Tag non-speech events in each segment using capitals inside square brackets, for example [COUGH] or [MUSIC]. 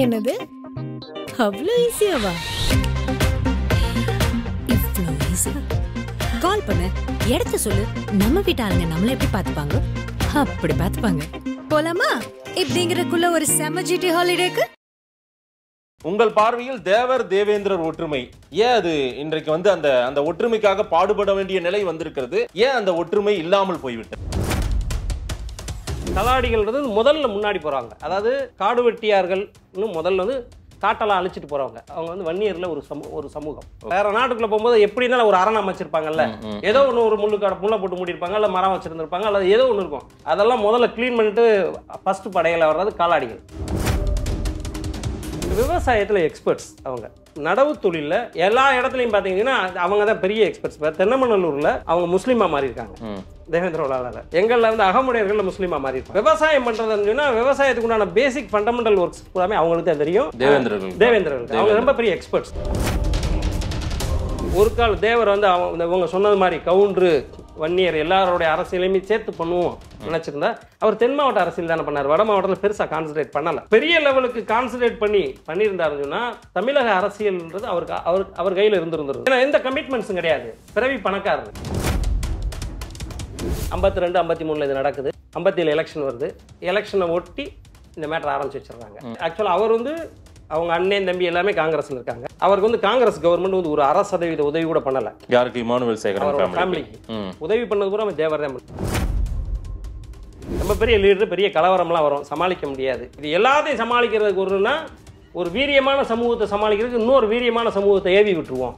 என்னது அவ்வளோ ஈஸியாவா இவ்வளோ ஈஸியா கால் பண்ணு இடத்த சொல்லு நம்ம வீட்டு ஆளுங்க நம்மள எப்படி பார்த்துப்பாங்க அப்படி பார்த்துப்பாங்க போலாமா இப்படிங்கிறதுக்குள்ள ஒரு செம ஜிடி ஹாலிடேக்கு உங்கள் பார்வையில் தேவர் தேவேந்திரர் ஒற்றுமை ஏன் அது இன்றைக்கு வந்து அந்த அந்த ஒற்றுமைக்காக பாடுபட வேண்டிய நிலை வந்திருக்கிறது ஏன் அந்த ஒற்றுமை இல்லாமல் போய்விட்டது கலாடிகள்ன்றது முதல்ல முன்னாடி போகிறாங்க அதாவது காடு வெட்டியார்கள்னு முதல்ல வந்து காட்டெல்லாம் அழிச்சிட்டு போறவங்க அவங்க வந்து வன்னியர்ல ஒரு சமூக ஒரு சமூகம் வேற நாட்டுக்குள்ள போகும்போது எப்படினாலும் ஒரு அரணம் அமைச்சிருப்பாங்கல்ல ஏதோ ஒன்று ஒரு முள்ளு காடை முள்ள போட்டு மூடிருப்பாங்க இல்லை மரம் வச்சிருந்திருப்பாங்க அல்லது ஏதோ ஒன்று இருக்கும் அதெல்லாம் முதல்ல க்ளீன் பண்ணிட்டு ஃபர்ஸ்ட் படையில் வர்றது காலாடிகள் விவசாயத்தில் எக்ஸ்பர்ட்ஸ் அவங்க நடவு தொழிலில் எல்லா இடத்துலையும் பார்த்தீங்கன்னா அவங்க தான் பெரிய எக்ஸ்பர்ட்ஸ் இப்போ தென்னமநல்லூரில் அவங்க முஸ்லீமாக இருக்காங்க தேவேந்திரோலால எங்களில் வந்து அகமுடையர்கள் முஸ்லீமா மாறி இருக்கும் விவசாயம் பண்ணுறதுன்னு சொன்னால் விவசாயத்துக்கு உண்டான பேசிக் ஃபண்டமெண்டல் ஒர்க்ஸ் எல்லாமே அவங்களுக்கு தான் தெரியும் தேவேந்திரர்கள் தேவேந்திரர்கள் அவங்க ரொம்ப பெரிய எக்ஸ்பர்ட்ஸ் ஒரு கால் தேவர் வந்து அவங்க சொன்னது மாதிரி கவுண்ட்ரு வன்னியர் எல்லாரோடைய அரசியலையுமே சேர்த்து பண்ணுவோம் நினச்சிருந்தா அவர் தென் மாவட்ட அரசியல் தானே பண்ணார் வட மாவட்டத்தில் பெருசாக கான்சன்ட்ரேட் பண்ணலை பெரிய லெவலுக்கு கான்சன்ட்ரேட் பண்ணி பண்ணியிருந்தாருன்னு தமிழக அரசியல்ன்றது அவருக்கு அவர் அவர் கையில் இருந்திருந்துருக்கும் ஏன்னா எந்த கமிட்மெண்ட்ஸும் கிடையாது பிறவி பணக்காரர் ஐம்பத்தி ரெண்டு ஐம்பத்தி மூணில் இது நடக்குது ஐம்பத்தி ஏழு எலெக்ஷன் வருது எலெக்ஷனை ஒட்டி இந்த மேட்டர் ஆரம்பிச்சு வச்சிருக்காங்க ஆக்சுவலாக அவர் வந்து அவங்க அண்ணன் தம்பி எல்லாமே காங்கிரஸ்ல இருக்காங்க அவருக்கு வந்து காங்கிரஸ் கவர்மெண்ட் வந்து ஒரு அரை சதவீத உதவி கூட பண்ணல யாருக்கு இமானுவல் சேகரன் ஃபேமிலிக்கு உதவி பண்ணது கூட தேவர் தான் ரொம்ப பெரிய லீடர் பெரிய கலவரம்லாம் வரும் சமாளிக்க முடியாது இது எல்லாத்தையும் சமாளிக்கிறதுக்கு ஒருன்னா ஒரு வீரியமான சமூகத்தை சமாளிக்கிறதுக்கு இன்னொரு வீரியமான சமூகத்தை ஏவி விட்டுருவோம்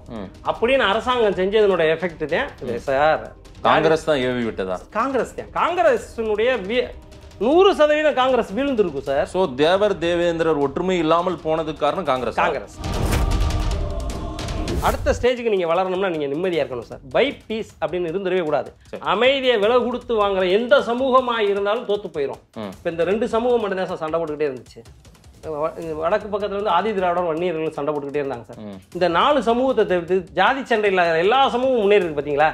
அப்படின்னு அரசாங்கம் செஞ்சதனோட எஃபெக்ட் தான் சார் காங்கிரஸ் தான் ஏவி விட்டதா காங்கிரஸ் தான் காங்கிரஸ் நூறு சதவீதம் காங்கிரஸ் வீழ்ந்திருக்கும் சார் ஸோ தேவர் தேவேந்திரர் ஒற்றுமை இல்லாமல் போனதுக்கு காரணம் காங்கிரஸ் காங்கிரஸ் அடுத்த ஸ்டேஜுக்கு நீங்கள் வளரணும்னா நீங்கள் நிம்மதியாக இருக்கணும் சார் பை பீஸ் அப்படின்னு இருந்துடவே கூடாது அமைதியை விலை கொடுத்து வாங்குற எந்த சமூகமாக இருந்தாலும் தோத்து போயிடும் இப்போ இந்த ரெண்டு சமூகம் மட்டும்தான் சார் சண்டை போட்டுக்கிட்டே இருந்துச்சு வடக்கு பக்கத்தில் வந்து ஆதி திராவிடம் வன்னியர்கள் சண்டை போட்டுக்கிட்டே இருந்தாங்க சார் இந்த நாலு சமூகத்தை தவிர்த்து ஜாதி சண்டை இல்லாத எல்லா சமூகமும் முன்னேறி பார்த்தீங்களா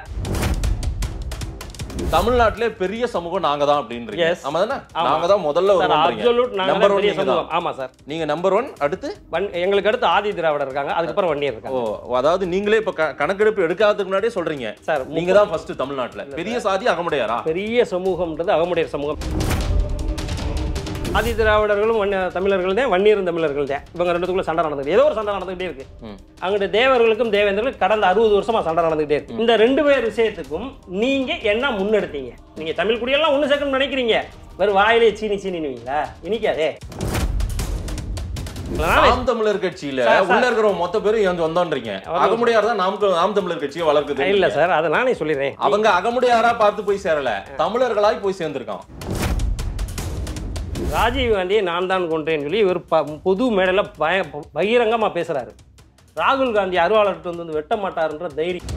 தமிழ்நாட்டிலே பெரிய சமூகம் நாங்க தான் அப்படின்றீங்க ஆமா தானே நாங்க தான் முதல்ல அப்சல்யூட் நம்பர் ஒன் சமூகம் ஆமா சார் நீங்க நம்பர் ஒன் அடுத்து எங்களுக்கு அடுத்து ஆதி திராவிடர் இருக்காங்க அதுக்கப்புறம் வன்னியர் இருக்காங்க ஓ அதாவது நீங்களே இப்ப கணக்கெடுப்பு எடுக்காததுக்கு முன்னாடியே சொல்றீங்க சார் நீங்க தான் ஃபர்ஸ்ட் தமிழ்நாட்டுல பெரிய சாதி அகமுடையாரா பெரிய சமூகம்ன்றது அகமுடையர் சமூகம் ஆதி திராவிடர்களும் தமிழர்கள் தான் வன்னியரும் தமிழர்கள் தான் இவங்க ரெண்டுத்துக்குள்ள சண்டை நடந்துட்டு ஏதோ ஒரு சண்டை நடந்துகிட்டே இருக்கு அங்கிட்ட தேவர்களுக்கும் தேவேந்தர்களுக்கும் கடந்த அறுபது வருஷமா சண்டை நடந்துகிட்டே இருக்கு இந்த ரெண்டு பேர் விஷயத்துக்கும் நீங்க என்ன முன்னெடுத்தீங்க நீங்க தமிழ் குடியெல்லாம் ஒண்ணு சேர்க்கணும் நினைக்கிறீங்க வெறும் வாயிலே சீனி சீனினுவீங்களா இனிக்காதே நாம் தமிழர் கட்சியில உள்ள இருக்கிற மொத்த பேரும் வந்து வந்தோன்றீங்க அகமுடையார் தான் நாம் நாம் தமிழர் கட்சியை வளர்க்குது இல்ல சார் அதை நானே சொல்லிடுறேன் அவங்க அகமுடையாரா பார்த்து போய் சேரல தமிழர்களாய் போய் சேர்ந்திருக்கான் ராஜீவ் காந்தியை நான் தான் கொண்டேன்னு சொல்லி இவர் ப பொது மேடையில் பய பகிரங்கமாக பேசுகிறாரு ராகுல் காந்தி அருவாளர்கிட்ட வந்து வெட்ட மாட்டார்ன்ற தைரியம்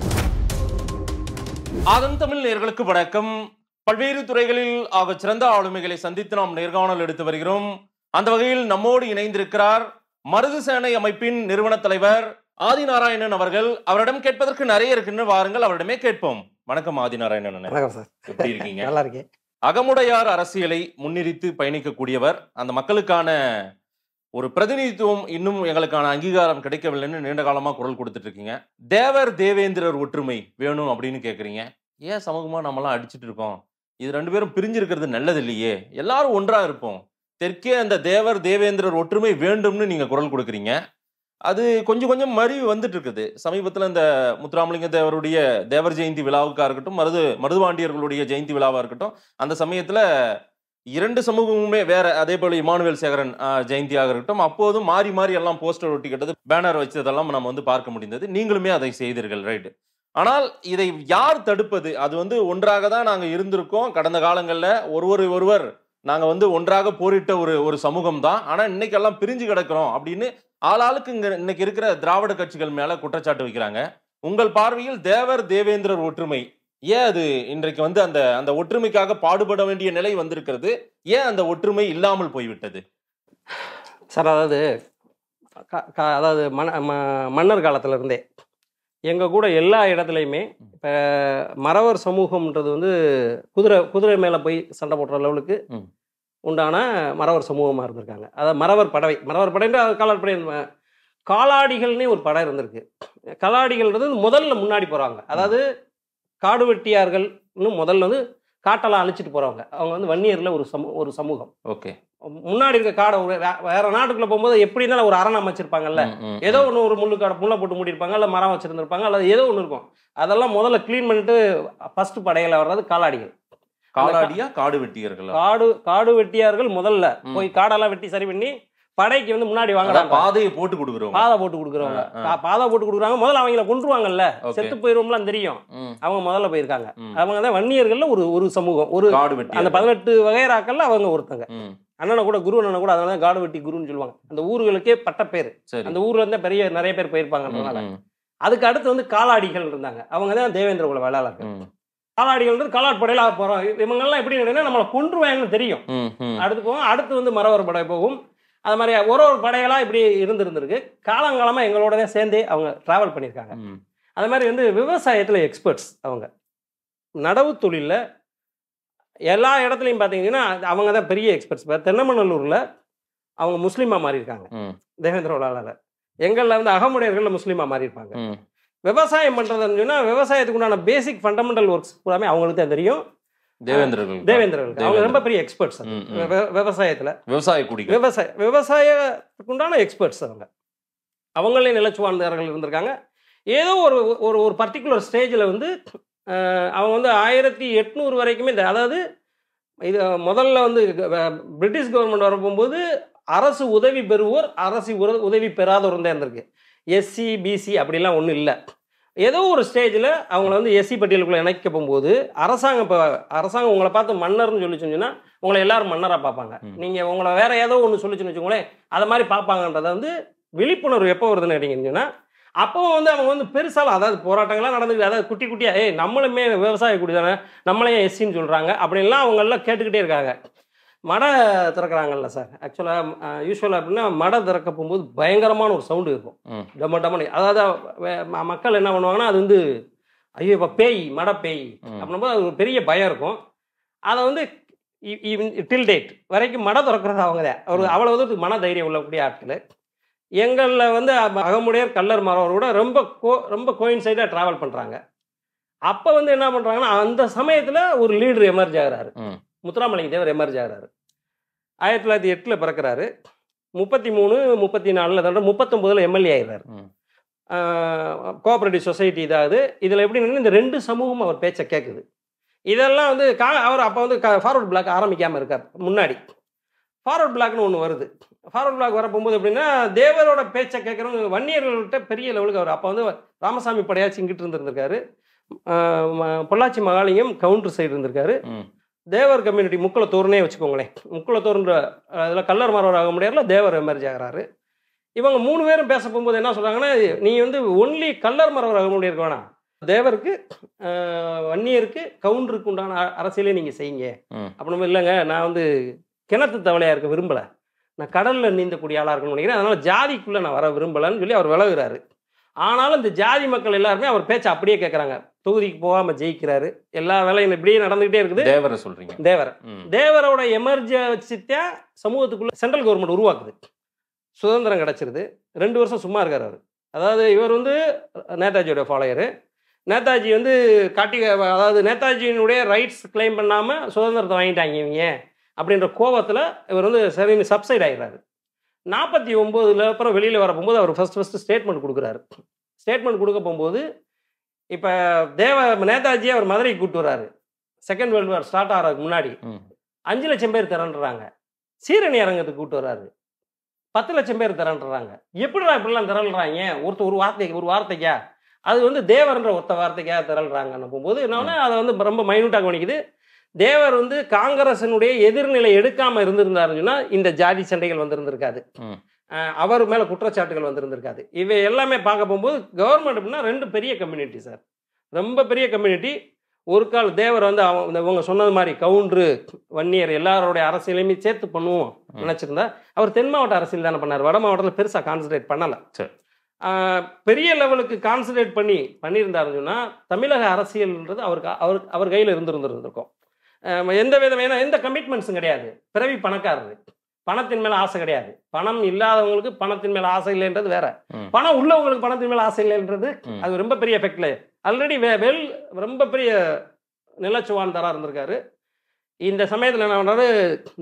ஆதம் தமிழ் நேர்களுக்கு வணக்கம் பல்வேறு துறைகளில் ஆக சிறந்த ஆளுமைகளை சந்தித்து நாம் நேர்காணல் எடுத்து வருகிறோம் அந்த வகையில் நம்மோடு இணைந்திருக்கிறார் மருது சேனை அமைப்பின் நிறுவன தலைவர் ஆதி நாராயணன் அவர்கள் அவரிடம் கேட்பதற்கு நிறைய இருக்குன்னு வாருங்கள் அவரிடமே கேட்போம் வணக்கம் ஆதி நாராயணன் வணக்கம் சார் எப்படி இருக்கீங்க நல்லா இருக்கேன் அகமுடையார் அரசியலை முன்னிறுத்து பயணிக்கக்கூடியவர் அந்த மக்களுக்கான ஒரு பிரதிநிதித்துவம் இன்னும் எங்களுக்கான அங்கீகாரம் கிடைக்கவில்லைன்னு நீண்ட காலமாக குரல் கொடுத்துட்டு இருக்கீங்க தேவர் தேவேந்திரர் ஒற்றுமை வேணும் அப்படின்னு கேட்குறீங்க ஏன் சமூகமாக நம்மலாம் அடிச்சுட்டு இருக்கோம் இது ரெண்டு பேரும் பிரிஞ்சிருக்கிறது நல்லது இல்லையே எல்லாரும் ஒன்றாக இருப்போம் தெற்கே அந்த தேவர் தேவேந்திரர் ஒற்றுமை வேண்டும்னு நீங்கள் குரல் கொடுக்குறீங்க அது கொஞ்சம் கொஞ்சம் மறிவு வந்துட்டு இருக்குது சமீபத்தில் இந்த முத்துராமலிங்க தேவருடைய தேவர் ஜெயந்தி விழாவுக்காக இருக்கட்டும் மருது மருதுவாண்டியர்களுடைய ஜெயந்தி விழாவாக இருக்கட்டும் அந்த சமயத்தில் இரண்டு சமூகமுமே வேற அதே போல இமானுவேல் சேகரன் ஜெயந்தியாக இருக்கட்டும் அப்போதும் மாறி மாறி எல்லாம் போஸ்டர் ஒட்டிக்கிட்டது பேனர் வச்சதெல்லாம் நம்ம வந்து பார்க்க முடிந்தது நீங்களுமே அதை செய்தீர்கள் ரைட்டு ஆனால் இதை யார் தடுப்பது அது வந்து ஒன்றாக தான் நாங்கள் இருந்திருக்கோம் கடந்த காலங்களில் ஒருவர் ஒருவர் நாங்கள் வந்து ஒன்றாக போரிட்ட ஒரு ஒரு சமூகம் தான் ஆனால் இன்னைக்கெல்லாம் பிரிஞ்சு கிடக்கிறோம் அப்படின்னு ஆளாளுக்கு இங்கே இன்னைக்கு இருக்கிற திராவிட கட்சிகள் மேலே குற்றச்சாட்டு வைக்கிறாங்க உங்கள் பார்வையில் தேவர் தேவேந்திரர் ஒற்றுமை ஏன் அது இன்றைக்கு வந்து அந்த அந்த ஒற்றுமைக்காக பாடுபட வேண்டிய நிலை வந்திருக்கிறது ஏன் அந்த ஒற்றுமை இல்லாமல் போய்விட்டது சார் அதாவது அதாவது மன மன்னர் காலத்திலிருந்தே எங்கள் கூட எல்லா இடத்துலையுமே இப்போ மறவர் சமூகம்ன்றது வந்து குதிரை குதிரை மேலே போய் சண்டை போடுற லெவலுக்கு உண்டான மறவர் சமூகமாக இருந்திருக்காங்க அதாவது மறவர் படவை மறவர் படைன்ற காலாட் படை காலாடிகள்னே ஒரு படம் இருந்திருக்கு காலாடிகள்ன்றது முதல்ல முன்னாடி போகிறாங்க அதாவது காடு வெட்டியார்கள்னு முதல்ல வந்து காட்டெல்லாம் அழிச்சிட்டு போகிறவங்க அவங்க வந்து வன்னியரில் ஒரு சமூ ஒரு சமூகம் ஓகே முன்னாடி இருக்க காடை ஒரு வேற நாட்டுக்குள்ள போகும்போது எப்படி இருந்தாலும் ஒரு அரணம் அமைச்சிருப்பாங்கல்ல ஏதோ ஒன்று ஒரு முள்ளு காடை முள்ளை போட்டு மூடிருப்பாங்க இல்லை மரம் வச்சுருந்துருப்பாங்க அல்லது ஏதோ ஒன்று இருக்கும் அதெல்லாம் முதல்ல க்ளீன் பண்ணிட்டு ஃபஸ்ட்டு படையில் வர்றது காலாடிகள் காடாடியா காடு வெட்டியர்கள் காடு காடு வெட்டியார்கள் முதல்ல போய் காடெல்லாம் வெட்டி சரி பண்ணி படைக்கு வந்து முன்னாடி வாங்குறாங்க பாதையை போட்டு கொடுக்குறோம் பாதை போட்டு கொடுக்குறவங்க பாதை போட்டு கொடுக்குறாங்க முதல்ல அவங்கள கொண்டுருவாங்கல்ல செத்து போயிருவோம்லாம் தெரியும் அவங்க முதல்ல போயிருக்காங்க அவங்க தான் வன்னியர்கள்ல ஒரு ஒரு சமூகம் ஒரு காடு வெட்டி அந்த பதினெட்டு வகைராக்கள்ல அவங்க ஒருத்தங்க அண்ணனை கூட குரு அண்ணனை கூட அதனால காடு வெட்டி குருன்னு சொல்லுவாங்க அந்த ஊர்களுக்கே பட்ட பேர் அந்த ஊர்ல இருந்தா பெரிய நிறைய பேர் போயிருப்பாங்க அதுக்கு அடுத்து வந்து காலாடிகள் இருந்தாங்க அவங்க தான் தேவேந்திர குல வேளாளர்கள் காலாடிகள் காலாட்படையில் போகிறோம் இவங்கெல்லாம் எப்படி நினைக்கிறேன்னா நம்மளை கொன்றுவாங்கன்னு தெரியும் அடுத்து போகும் அடுத்து வந்து மரவர் படை போகும் அது மாதிரி ஒரு ஒரு படையெல்லாம் இப்படி இருந்திருந்திருக்கு காலங்காலமாக எங்களோடனே சேர்ந்து அவங்க ட்ராவல் பண்ணியிருக்காங்க அது மாதிரி வந்து விவசாயத்தில் எக்ஸ்பர்ட்ஸ் அவங்க நடவு தொழிலில் எல்லா இடத்துலையும் பார்த்தீங்கன்னா அவங்க தான் பெரிய எக்ஸ்பர்ட்ஸ் இப்போ தென்னமநல்லூரில் அவங்க முஸ்லீமாக மாறியிருக்காங்க தேவேந்திரோலால எங்களில் வந்து அகமுடையர்களில் முஸ்லீமாக மாறியிருப்பாங்க விவசாயம் பண்ணுறதுன்னு சொன்னால் விவசாயத்துக்கு உண்டான பேசிக் ஃபண்டமெண்டல் ஒர்க்ஸ் கூடாமே அவங்களுக்கு தான் தெரியும் தேவேந்திரர்கள் தேவேந்திரர்கள் அவங்க ரொம்ப பெரிய எக்ஸ்பர்ட்ஸ் விவசாயத்தில் விவசாய குடி விவசாய விவசாயத்துக்கு உண்டான எக்ஸ்பர்ட்ஸ் அவங்க அவங்களே நிலச்சி வாழ்ந்தவர்கள் இருந்திருக்காங்க ஏதோ ஒரு ஒரு ஒரு பர்டிகுலர் ஸ்டேஜில் வந்து அவங்க வந்து ஆயிரத்தி எட்நூறு வரைக்குமே இந்த அதாவது இது முதல்ல வந்து பிரிட்டிஷ் கவர்மெண்ட் வர போகும்போது அரசு உதவி பெறுவோர் அரசு உதவி பெறாதவர் தான் இருந்திருக்கு எஸ்சி பிசி அப்படிலாம் ஒன்றும் இல்லை ஏதோ ஒரு ஸ்டேஜில் அவங்கள வந்து எஸ்சி பட்டியலுக்குள்ளே இணைக்க போகும்போது அரசாங்கம் இப்போ அரசாங்கம் உங்களை பார்த்து மன்னர்னு சொல்லி சொன்னீங்கன்னா உங்களை எல்லாரும் மன்னராக பார்ப்பாங்க நீங்கள் உங்களை வேற ஏதோ ஒன்று சொல்லிச்சுன்னு வச்சுக்கோங்களேன் அதை மாதிரி பார்ப்பாங்கன்றத வந்து விழிப்புணர்வு எப்போ வருதுன்னு கேட்டீங்கன்னா அப்போ வந்து அவங்க வந்து பெருசால அதாவது போராட்டங்கள்லாம் நடந்துக்கிட்டு அதாவது குட்டி குட்டியாக ஏய் நம்மளுமே விவசாய குடி தானே நம்மளையும் எஸ்சின்னு சொல்கிறாங்க அப்படின்லாம் அவங்கெல்லாம் கேட்டுக்கிட்டே இருக்காங்க மடை திறக்கிறாங்கல்ல சார் ஆக்சுவலாக யூஸ்வலாக அப்படின்னா மடை திறக்க போகும்போது பயங்கரமான ஒரு சவுண்டு இருக்கும் டம டமனி அதாவது மக்கள் என்ன பண்ணுவாங்கன்னா அது வந்து ஐயோ இப்போ பேய் மடை பேய் அப்படின்னும்போது அது ஒரு பெரிய பயம் இருக்கும் அதை வந்து டில் டேட் வரைக்கும் மட திறக்கிறது அவங்க தான் ஒரு அவ்வளோ தூரத்துக்கு மன தைரியம் உள்ளக்கூடிய ஆட்கள் எங்களில் வந்து அகமுடையர் கல்லர் மரம் கூட ரொம்ப கோ ரொம்ப கோயின் சைடாக ட்ராவல் பண்ணுறாங்க அப்போ வந்து என்ன பண்ணுறாங்கன்னா அந்த சமயத்தில் ஒரு லீடர் எமர்ஜ் ஆகிறாரு முத்துராமலிங்க தேவர் எமர்ஜ் ஆகிறாரு ஆயிரத்தி தொள்ளாயிரத்தி எட்டில் பிறக்கிறாரு முப்பத்தி மூணு முப்பத்தி நாலில் அதோட முப்பத்தொம்போதில் எம்எல்ஏ ஆகிறார் கோஆபரேட்டிவ் சொசைட்டி இதாகுது இதில் எப்படின்னு இந்த ரெண்டு சமூகம் அவர் பேச்சை கேட்குது இதெல்லாம் வந்து கா அவர் அப்போ வந்து ஃபார்வர்ட் பிளாக் ஆரம்பிக்காமல் இருக்கார் முன்னாடி ஃபார்வர்ட் பிளாக்னு ஒன்று வருது ஃபார்வர்ட் பிளாக் வர போகும்போது எப்படின்னா தேவரோட பேச்சை கேட்குறவங்க வன்னியர்கள்ட்ட பெரிய லெவலுக்கு அவர் அப்போ வந்து ராமசாமி படையாச்சி இங்கிட்டு இருந்திருந்திருக்காரு பொள்ளாச்சி மகாலிங்கம் கவுண்டர் சைடு இருந்திருக்காரு தேவர் கம்யூனிட்டி முக்குளத்தூர்னே வச்சுக்கோங்களேன் முக்குளத்தூர்ன்ற அதில் கல்லர் மாறவர் ஆக முடியாதுல தேவர் எமர்ஜி ஆகிறாரு இவங்க மூணு பேரும் பேச போகும்போது என்ன சொல்கிறாங்கன்னா நீ வந்து ஒன்லி கல்லர் மரவர் ஆக முடியிருக்க வேணாம் தேவருக்கு வன்னியருக்கு கவுண்டருக்கு உண்டான அரசியலே நீங்கள் செய்யுங்க அப்படின்னு இல்லைங்க நான் வந்து கிணத்து தவளையாக இருக்க விரும்பலை நான் கடலில் நீந்தக்கூடிய ஆளாக இருக்கணும்னு நினைக்கிறேன் அதனால் ஜாதிக்குள்ளே நான் வர விரும்பலைன்னு சொல்லி அவர் விலகுறாரு ஆனாலும் இந்த ஜாதி மக்கள் எல்லாருமே அவர் பேச்சை அப்படியே கேட்குறாங்க தொகுதிக்கு போகாம ஜெயிக்கிறாரு எல்லா வேலையும் இப்படியே நடந்துகிட்டே இருக்குது தேவரை சொல்றீங்க தேவரை தேவரோட எமர்ஜென்சித்யா சமூகத்துக்குள்ள சென்ட்ரல் கவர்மெண்ட் உருவாக்குது சுதந்திரம் கிடைச்சிருது ரெண்டு வருஷம் சும்மா இருக்கார் அவர் அதாவது இவர் வந்து நேதாஜியோட ஃபாலோயரு நேதாஜி வந்து காட்டி அதாவது நேதாஜியினுடைய ரைட்ஸ் கிளைம் பண்ணாமல் சுதந்திரத்தை வாங்கிட்டாங்க இவங்க அப்படின்ற கோபத்தில் இவர் வந்து சரின்னு சப்சைட் ஆகிடுறாரு நாற்பத்தி ஒம்போதுல அப்புறம் வெளியில் வர போகும்போது அவர் ஃபஸ்ட் ஃபஸ்ட்டு ஸ்டேட்மெண்ட் கொடுக்குறாரு ஸ்டேட்மெண்ட் கொடுக்க போகும்போது இப்போ தேவ நேதாஜியை அவர் மதுரைக்கு கூப்பிட்டு வர்றாரு செகண்ட் வேர்ல்டு வார் ஸ்டார்ட் ஆகிறதுக்கு முன்னாடி அஞ்சு லட்சம் பேர் திரண்டுறாங்க சீரணி அரங்கத்துக்கு கூப்பிட்டு வர்றாரு பத்து லட்சம் பேர் திரண்டுறாங்க எப்படிடா இப்படிலாம் திரண்டுறாங்க ஒருத்தர் ஒரு வார்த்தைக்கு ஒரு வார்த்தைக்கா அது வந்து தேவர்ன்ற ஒத்த வார்த்தைக்காக திரள்றாங்கன்னு போகும்போது என்னன்னா அதை வந்து ரொம்ப மைனூட்டாக கவனிக்குது தேவர் வந்து காங்கிரசனுடைய எதிர்நிலை இருந்திருந்தாருன்னு இருந்திருந்தாருன்னா இந்த ஜாதி சண்டைகள் வந்திருந்திருக்காது அவர் மேலே குற்றச்சாட்டுகள் வந்திருந்திருக்காது இவை எல்லாமே பார்க்க போகும்போது கவர்மெண்ட் அப்படின்னா ரெண்டு பெரிய கம்யூனிட்டி சார் ரொம்ப பெரிய கம்யூனிட்டி ஒரு கால் தேவர் வந்து அவங்க இவங்க சொன்னது மாதிரி கவுண்டரு வன்னியர் எல்லாருடைய அரசியலையுமே சேர்த்து பண்ணுவோம் நினச்சிருந்தா அவர் தென் மாவட்ட அரசியல் தானே பண்ணார் வட மாவட்டத்தில் பெருசாக கான்சன்ட்ரேட் பண்ணலை பெரிய லெவலுக்கு கான்சன்ட்ரேட் பண்ணி பண்ணியிருந்தாருன்னு சொன்னால் தமிழக அரசியல்ன்றது அவருக்கு அவர் அவர் கையில் இருந்திருந்துருந்துருக்கும் எந்த விதமான எந்த கமிட்மெண்ட்ஸும் கிடையாது பிறவி பணக்காரரு பணத்தின் மேல ஆசை கிடையாது பணம் இல்லாதவங்களுக்கு பணத்தின் மேல ஆசை இல்லைன்றது வேற பணம் உள்ளவங்களுக்கு பணத்தின் மேல ஆசை இல்லைன்றது அது ரொம்ப பெரிய எஃபெக்ட்ல ஆல்ரெடி வெல் ரொம்ப பெரிய தரா இருந்திருக்காரு இந்த சமயத்தில் என்ன பண்ணுறாரு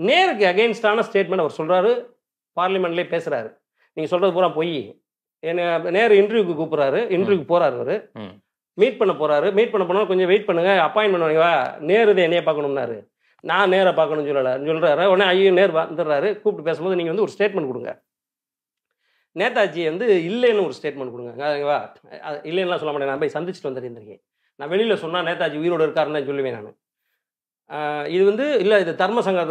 நேருக்கு அகெயின்ஸ்டான ஸ்டேட்மெண்ட் அவர் சொல்கிறாரு பார்லிமெண்ட்லேயே பேசுகிறாரு நீங்கள் சொல்கிறது பூரா பொய் என்ன நேரு இன்டர்வியூக்கு கூப்பிட்றாரு இன்டர்வியூக்கு போகிறாரு அவர் மீட் பண்ண போகிறாரு மீட் பண்ண போனாலும் கொஞ்சம் வெயிட் பண்ணுங்கள் அப்பாயின்மெண்ட் வாங்கவா நேரு இதை என்னையே பார்க்கணும்னாரு நான் நேராக பார்க்கணும்னு சொல்லலை சொல்கிறாரு உடனே ஐயோ நேர் வந்துடுறாரு கூப்பிட்டு பேசும்போது நீங்கள் வந்து ஒரு ஸ்டேட்மெண்ட் கொடுங்க நேதாஜி வந்து இல்லைன்னு ஒரு ஸ்டேட்மெண்ட் கொடுங்க வா இல்லைன்னுலாம் சொல்ல மாட்டேன் நான் போய் சந்திச்சுட்டு வந்துருந்திருக்கேன் நான் வெளியில் சொன்னால் நேதாஜி உயிரோடு இருக்காருன்னு சொல்லுவேன் நான் இது வந்து இல்லை இது தர்ம சங்க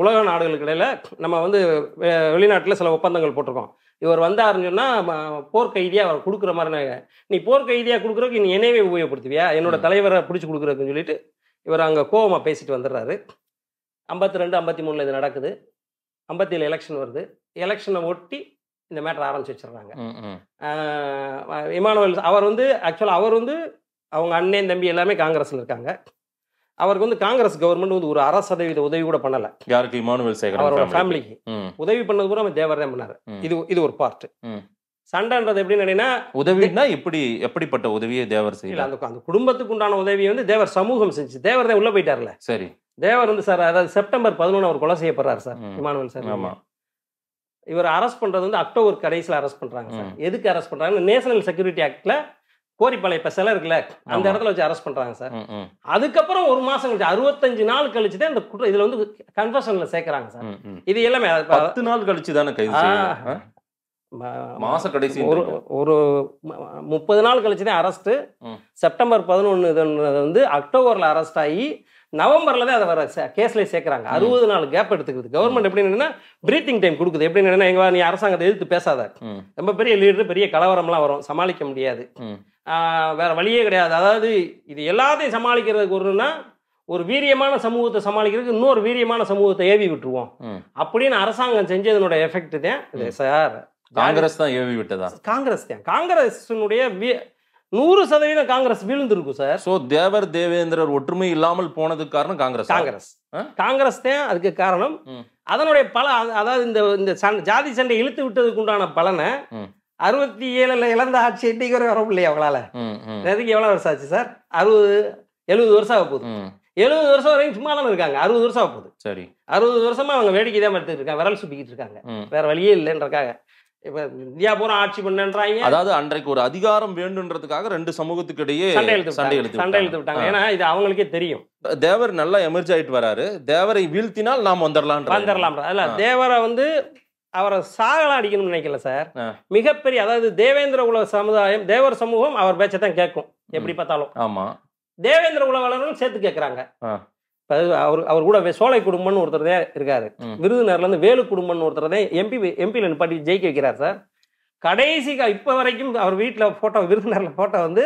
உலக நாடுகளுக்கு இடையில் நம்ம வந்து வெளிநாட்டில் சில ஒப்பந்தங்கள் போட்டிருக்கோம் இவர் வந்தாருன்னு சொன்னால் போர்க்கைதியாக அவர் கொடுக்குற மாதிரி நீ போர்க்கைதியாக கொடுக்குறதுக்கு நீ என்னவே உபயோகப்படுத்துவியா என்னோட தலைவரை பிடிச்சி கொடுக்குறதுன்னு சொல்லிட்டு இவர் அங்கே கோவமாக பேசிட்டு வந்துடுறாரு ஐம்பத்தி ரெண்டு ஐம்பத்தி மூணில் இது நடக்குது ஐம்பத்தி ஏழு எலெக்ஷன் வருது எலெக்ஷனை ஒட்டி இந்த மேட்டர் ஆரம்பிச்சு வச்சிடுறாங்க இமானுவல் அவர் வந்து ஆக்சுவலாக அவர் வந்து அவங்க அண்ணன் தம்பி எல்லாமே காங்கிரஸில் இருக்காங்க அவருக்கு வந்து காங்கிரஸ் கவர்மெண்ட் வந்து ஒரு அரை சதவீத உதவி கூட பண்ணல யாருக்கு இமானுவேல் சேகர் அவரோட ஃபேமிலிக்கு உதவி பண்ணது கூட அவர் தேவர் தான் பண்ணாரு இது இது ஒரு பார்ட் சண்டைன்றது எப்படின்னு கேட்டீங்கன்னா உதவினா இப்படி எப்படிப்பட்ட உதவியை தேவர் செய்யல அந்த அந்த குடும்பத்துக்கு உண்டான உதவியை வந்து தேவர் சமூகம் செஞ்சு தேவர் தான் உள்ள போயிட்டார்ல சரி தேவர் வந்து சார் அதாவது செப்டம்பர் பதினொன்னு அவர் கொலை செய்யப்படுறாரு சார் இமானுவல் சார் ஆமா இவர் அரெஸ்ட் பண்றது வந்து அக்டோபர் கடைசியில் அரெஸ்ட் பண்றாங்க சார் எதுக்கு அரெஸ்ட் பண்றாங்க நேஷனல் செக்யூரிட்டி ஆக்ட்ல கோரிப்பாளைய இப்ப சில இருக்குல்ல அந்த இடத்துல வச்சு அரெஸ்ட் பண்றாங்க சார் அதுக்கப்புறம் ஒரு மாசம் கழிச்சு அறுபத்தஞ்சு நாள் கழிச்சு தான் இந்த குற்றம் இதுல வந்து கன்ஃபர்ஷன்ல சேர்க்கறாங்க சார் இது எல்லாமே பத்து நாள் கழிச்சு தானே கைது மாச கடைசி ஒரு ஒரு முப்பது நாள் கழிச்சு தான் அரெஸ்ட்டு செப்டம்பர் பதினொன்று வந்து அக்டோபரில் அரெஸ்ட் ஆகி நவம்பரில் தான் அதை வர கேஸில் சேர்க்குறாங்க அறுபது நாள் கேப் எடுத்துக்கிறது கவர்மெண்ட் எப்படி எப்படின்னா பிரீத்திங் டைம் கொடுக்குது எப்படி எப்படின்னு எங்க நீ அரசாங்கத்தை எதிர்த்து பேசாத ரொம்ப பெரிய லீடர் பெரிய கலவரம்லாம் வரும் சமாளிக்க முடியாது வேற வழியே கிடையாது அதாவது இது எல்லாத்தையும் சமாளிக்கிறதுக்கு ஒருன்னா ஒரு வீரியமான சமூகத்தை சமாளிக்கிறதுக்கு இன்னொரு வீரியமான சமூகத்தை ஏவி விட்டுருவோம் அப்படின்னு அரசாங்கம் செஞ்சதனோட எஃபெக்ட் தான் சார் காங்கிரஸ் தான் ஏவி விட்டதா காங்கிரஸ் தான் காங்கிரஸினுடைய நூறு சதவீதம் காங்கிரஸ் வீழ்ந்திருக்கும் சார் சோ தேவர் தேவேந்திரர் ஒற்றுமை இல்லாமல் போனதுக்கு காரணம் காங்கிரஸ் காங்கிரஸ் காங்கிரஸ் தான் அதுக்கு காரணம் அதனுடைய பல அதாவது இந்த இந்த ஜாதி சண்டை இழுத்து விட்டதுக்கு உண்டான பலனை அறுபத்தி ஏழுல இழந்த ஆட்சி இன்னைக்கு வரை வர முடியல அவங்களால எதுக்கு எவ்வளவு வருஷம் ஆச்சு சார் அறுபது எழுபது வருஷம் ஆக போகுது எழுபது வருஷம் வரைக்கும் சும்மா தானே இருக்காங்க அறுபது வருஷம் ஆக போகுது சரி அறுபது வருஷமா அவங்க வேடிக்கை தான் எடுத்துட்டு இருக்காங்க விரல் சுட்டிக்கிட்டு இருக்காங்க வேற வழியே இல்லைன்றக்காக இப்போ இந்தியா பூரா ஆட்சி பண்ணன்றாங்க அதாவது அன்றைக்கு ஒரு அதிகாரம் வேண்டுன்றதுக்காக ரெண்டு சமூகத்துக்கு இடையே சண்டை எழுத்து சண்டை எழுத்து சண்டை எழுத்து விட்டாங்க ஏன்னா இது அவங்களுக்கே தெரியும் தேவர் நல்லா எமர்ஜ் ஆயிட்டு வராரு தேவரை வீழ்த்தினால் நாம் வந்துடலாம் வந்துடலாம் அதில் தேவரை வந்து அவரை சாகலாம் அடிக்கணும்னு நினைக்கல சார் மிகப்பெரிய அதாவது தேவேந்திர உலக சமுதாயம் தேவர் சமூகம் அவர் பேச்சை தான் கேட்கும் எப்படி பார்த்தாலும் ஆமா தேவேந்திர உலகம் சேர்த்து கேட்குறாங்க அவர் அவர் கூட சோலை குடும்பம்னு ஒருத்தர் தான் இருக்காரு இருந்து வேலு குடும்பம்னு ஒருத்தர் தான் எம்பி எம்பியில் நிப்பாட்டி ஜெயிக்க வைக்கிறார் சார் கடைசி இப்ப வரைக்கும் அவர் வீட்டுல போட்டோ விருதுநர்ல போட்டோ வந்து